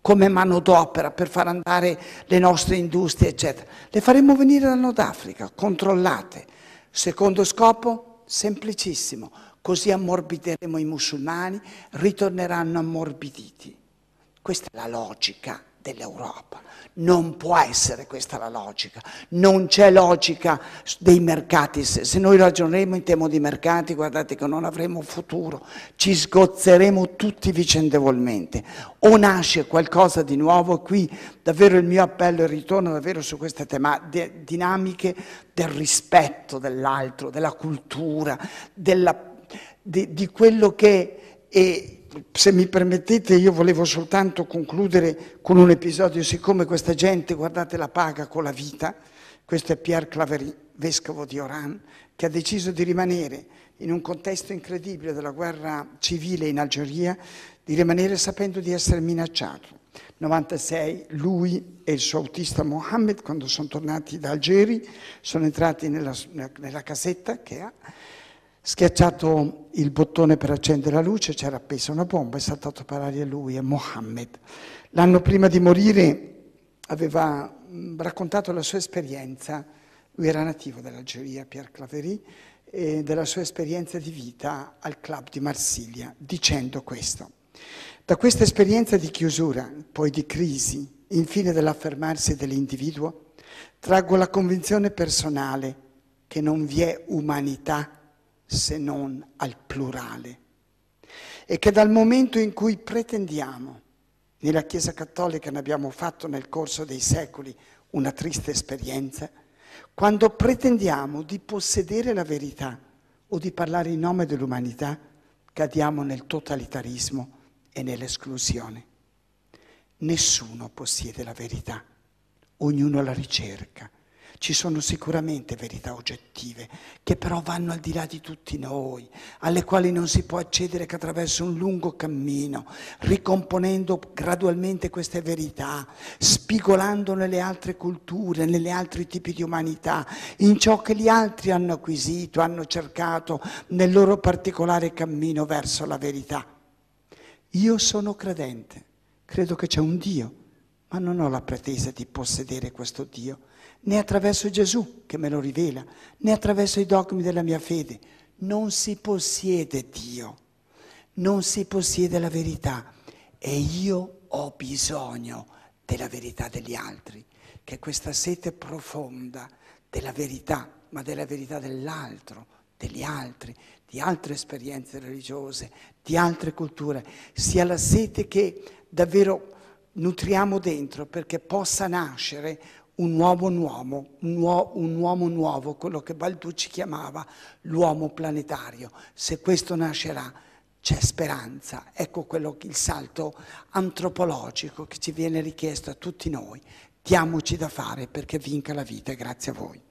come manodopera per far andare le nostre industrie, eccetera. Le faremo venire dal Nord Africa, controllate. Secondo scopo, semplicissimo, così ammorbideremo i musulmani, ritorneranno ammorbiditi. Questa è la logica dell'Europa. Non può essere questa la logica, non c'è logica dei mercati. Se noi ragioneremo in tema di mercati, guardate che non avremo futuro, ci sgozzeremo tutti vicendevolmente. O nasce qualcosa di nuovo, qui davvero il mio appello e ritorno davvero su queste de dinamiche del rispetto dell'altro, della cultura, della di, di quello che è, se mi permettete io volevo soltanto concludere con un episodio, siccome questa gente, guardate, la paga con la vita, questo è Pierre Claveri, vescovo di Oran, che ha deciso di rimanere in un contesto incredibile della guerra civile in Algeria, di rimanere sapendo di essere minacciato. 96 lui e il suo autista Mohammed, quando sono tornati da Algeri, sono entrati nella, nella casetta che ha schiacciato il bottone per accendere la luce, c'era appesa una bomba, è saltato a parare lui, è Mohammed. L'anno prima di morire aveva mm, raccontato la sua esperienza, lui era nativo dell'Algeria, Pierre Claverie, della sua esperienza di vita al club di Marsiglia, dicendo questo. Da questa esperienza di chiusura, poi di crisi, infine dell'affermarsi dell'individuo, traggo la convinzione personale che non vi è umanità se non al plurale. E che dal momento in cui pretendiamo, nella Chiesa Cattolica ne abbiamo fatto nel corso dei secoli una triste esperienza, quando pretendiamo di possedere la verità o di parlare in nome dell'umanità, cadiamo nel totalitarismo e nell'esclusione. Nessuno possiede la verità, ognuno la ricerca ci sono sicuramente verità oggettive che però vanno al di là di tutti noi, alle quali non si può accedere che attraverso un lungo cammino, ricomponendo gradualmente queste verità, spigolando nelle altre culture, negli altri tipi di umanità, in ciò che gli altri hanno acquisito, hanno cercato nel loro particolare cammino verso la verità. Io sono credente, credo che c'è un Dio, ma non ho la pretesa di possedere questo Dio né attraverso Gesù che me lo rivela, né attraverso i dogmi della mia fede. Non si possiede Dio, non si possiede la verità e io ho bisogno della verità degli altri, che questa sete profonda della verità, ma della verità dell'altro, degli altri, di altre esperienze religiose, di altre culture, sia la sete che davvero nutriamo dentro perché possa nascere un nuovo uomo, un, uo- un uomo nuovo, quello che Balducci chiamava l'uomo planetario. Se questo nascerà c'è speranza. Ecco quello, il salto antropologico che ci viene richiesto a tutti noi. Diamoci da fare perché vinca la vita, grazie a voi.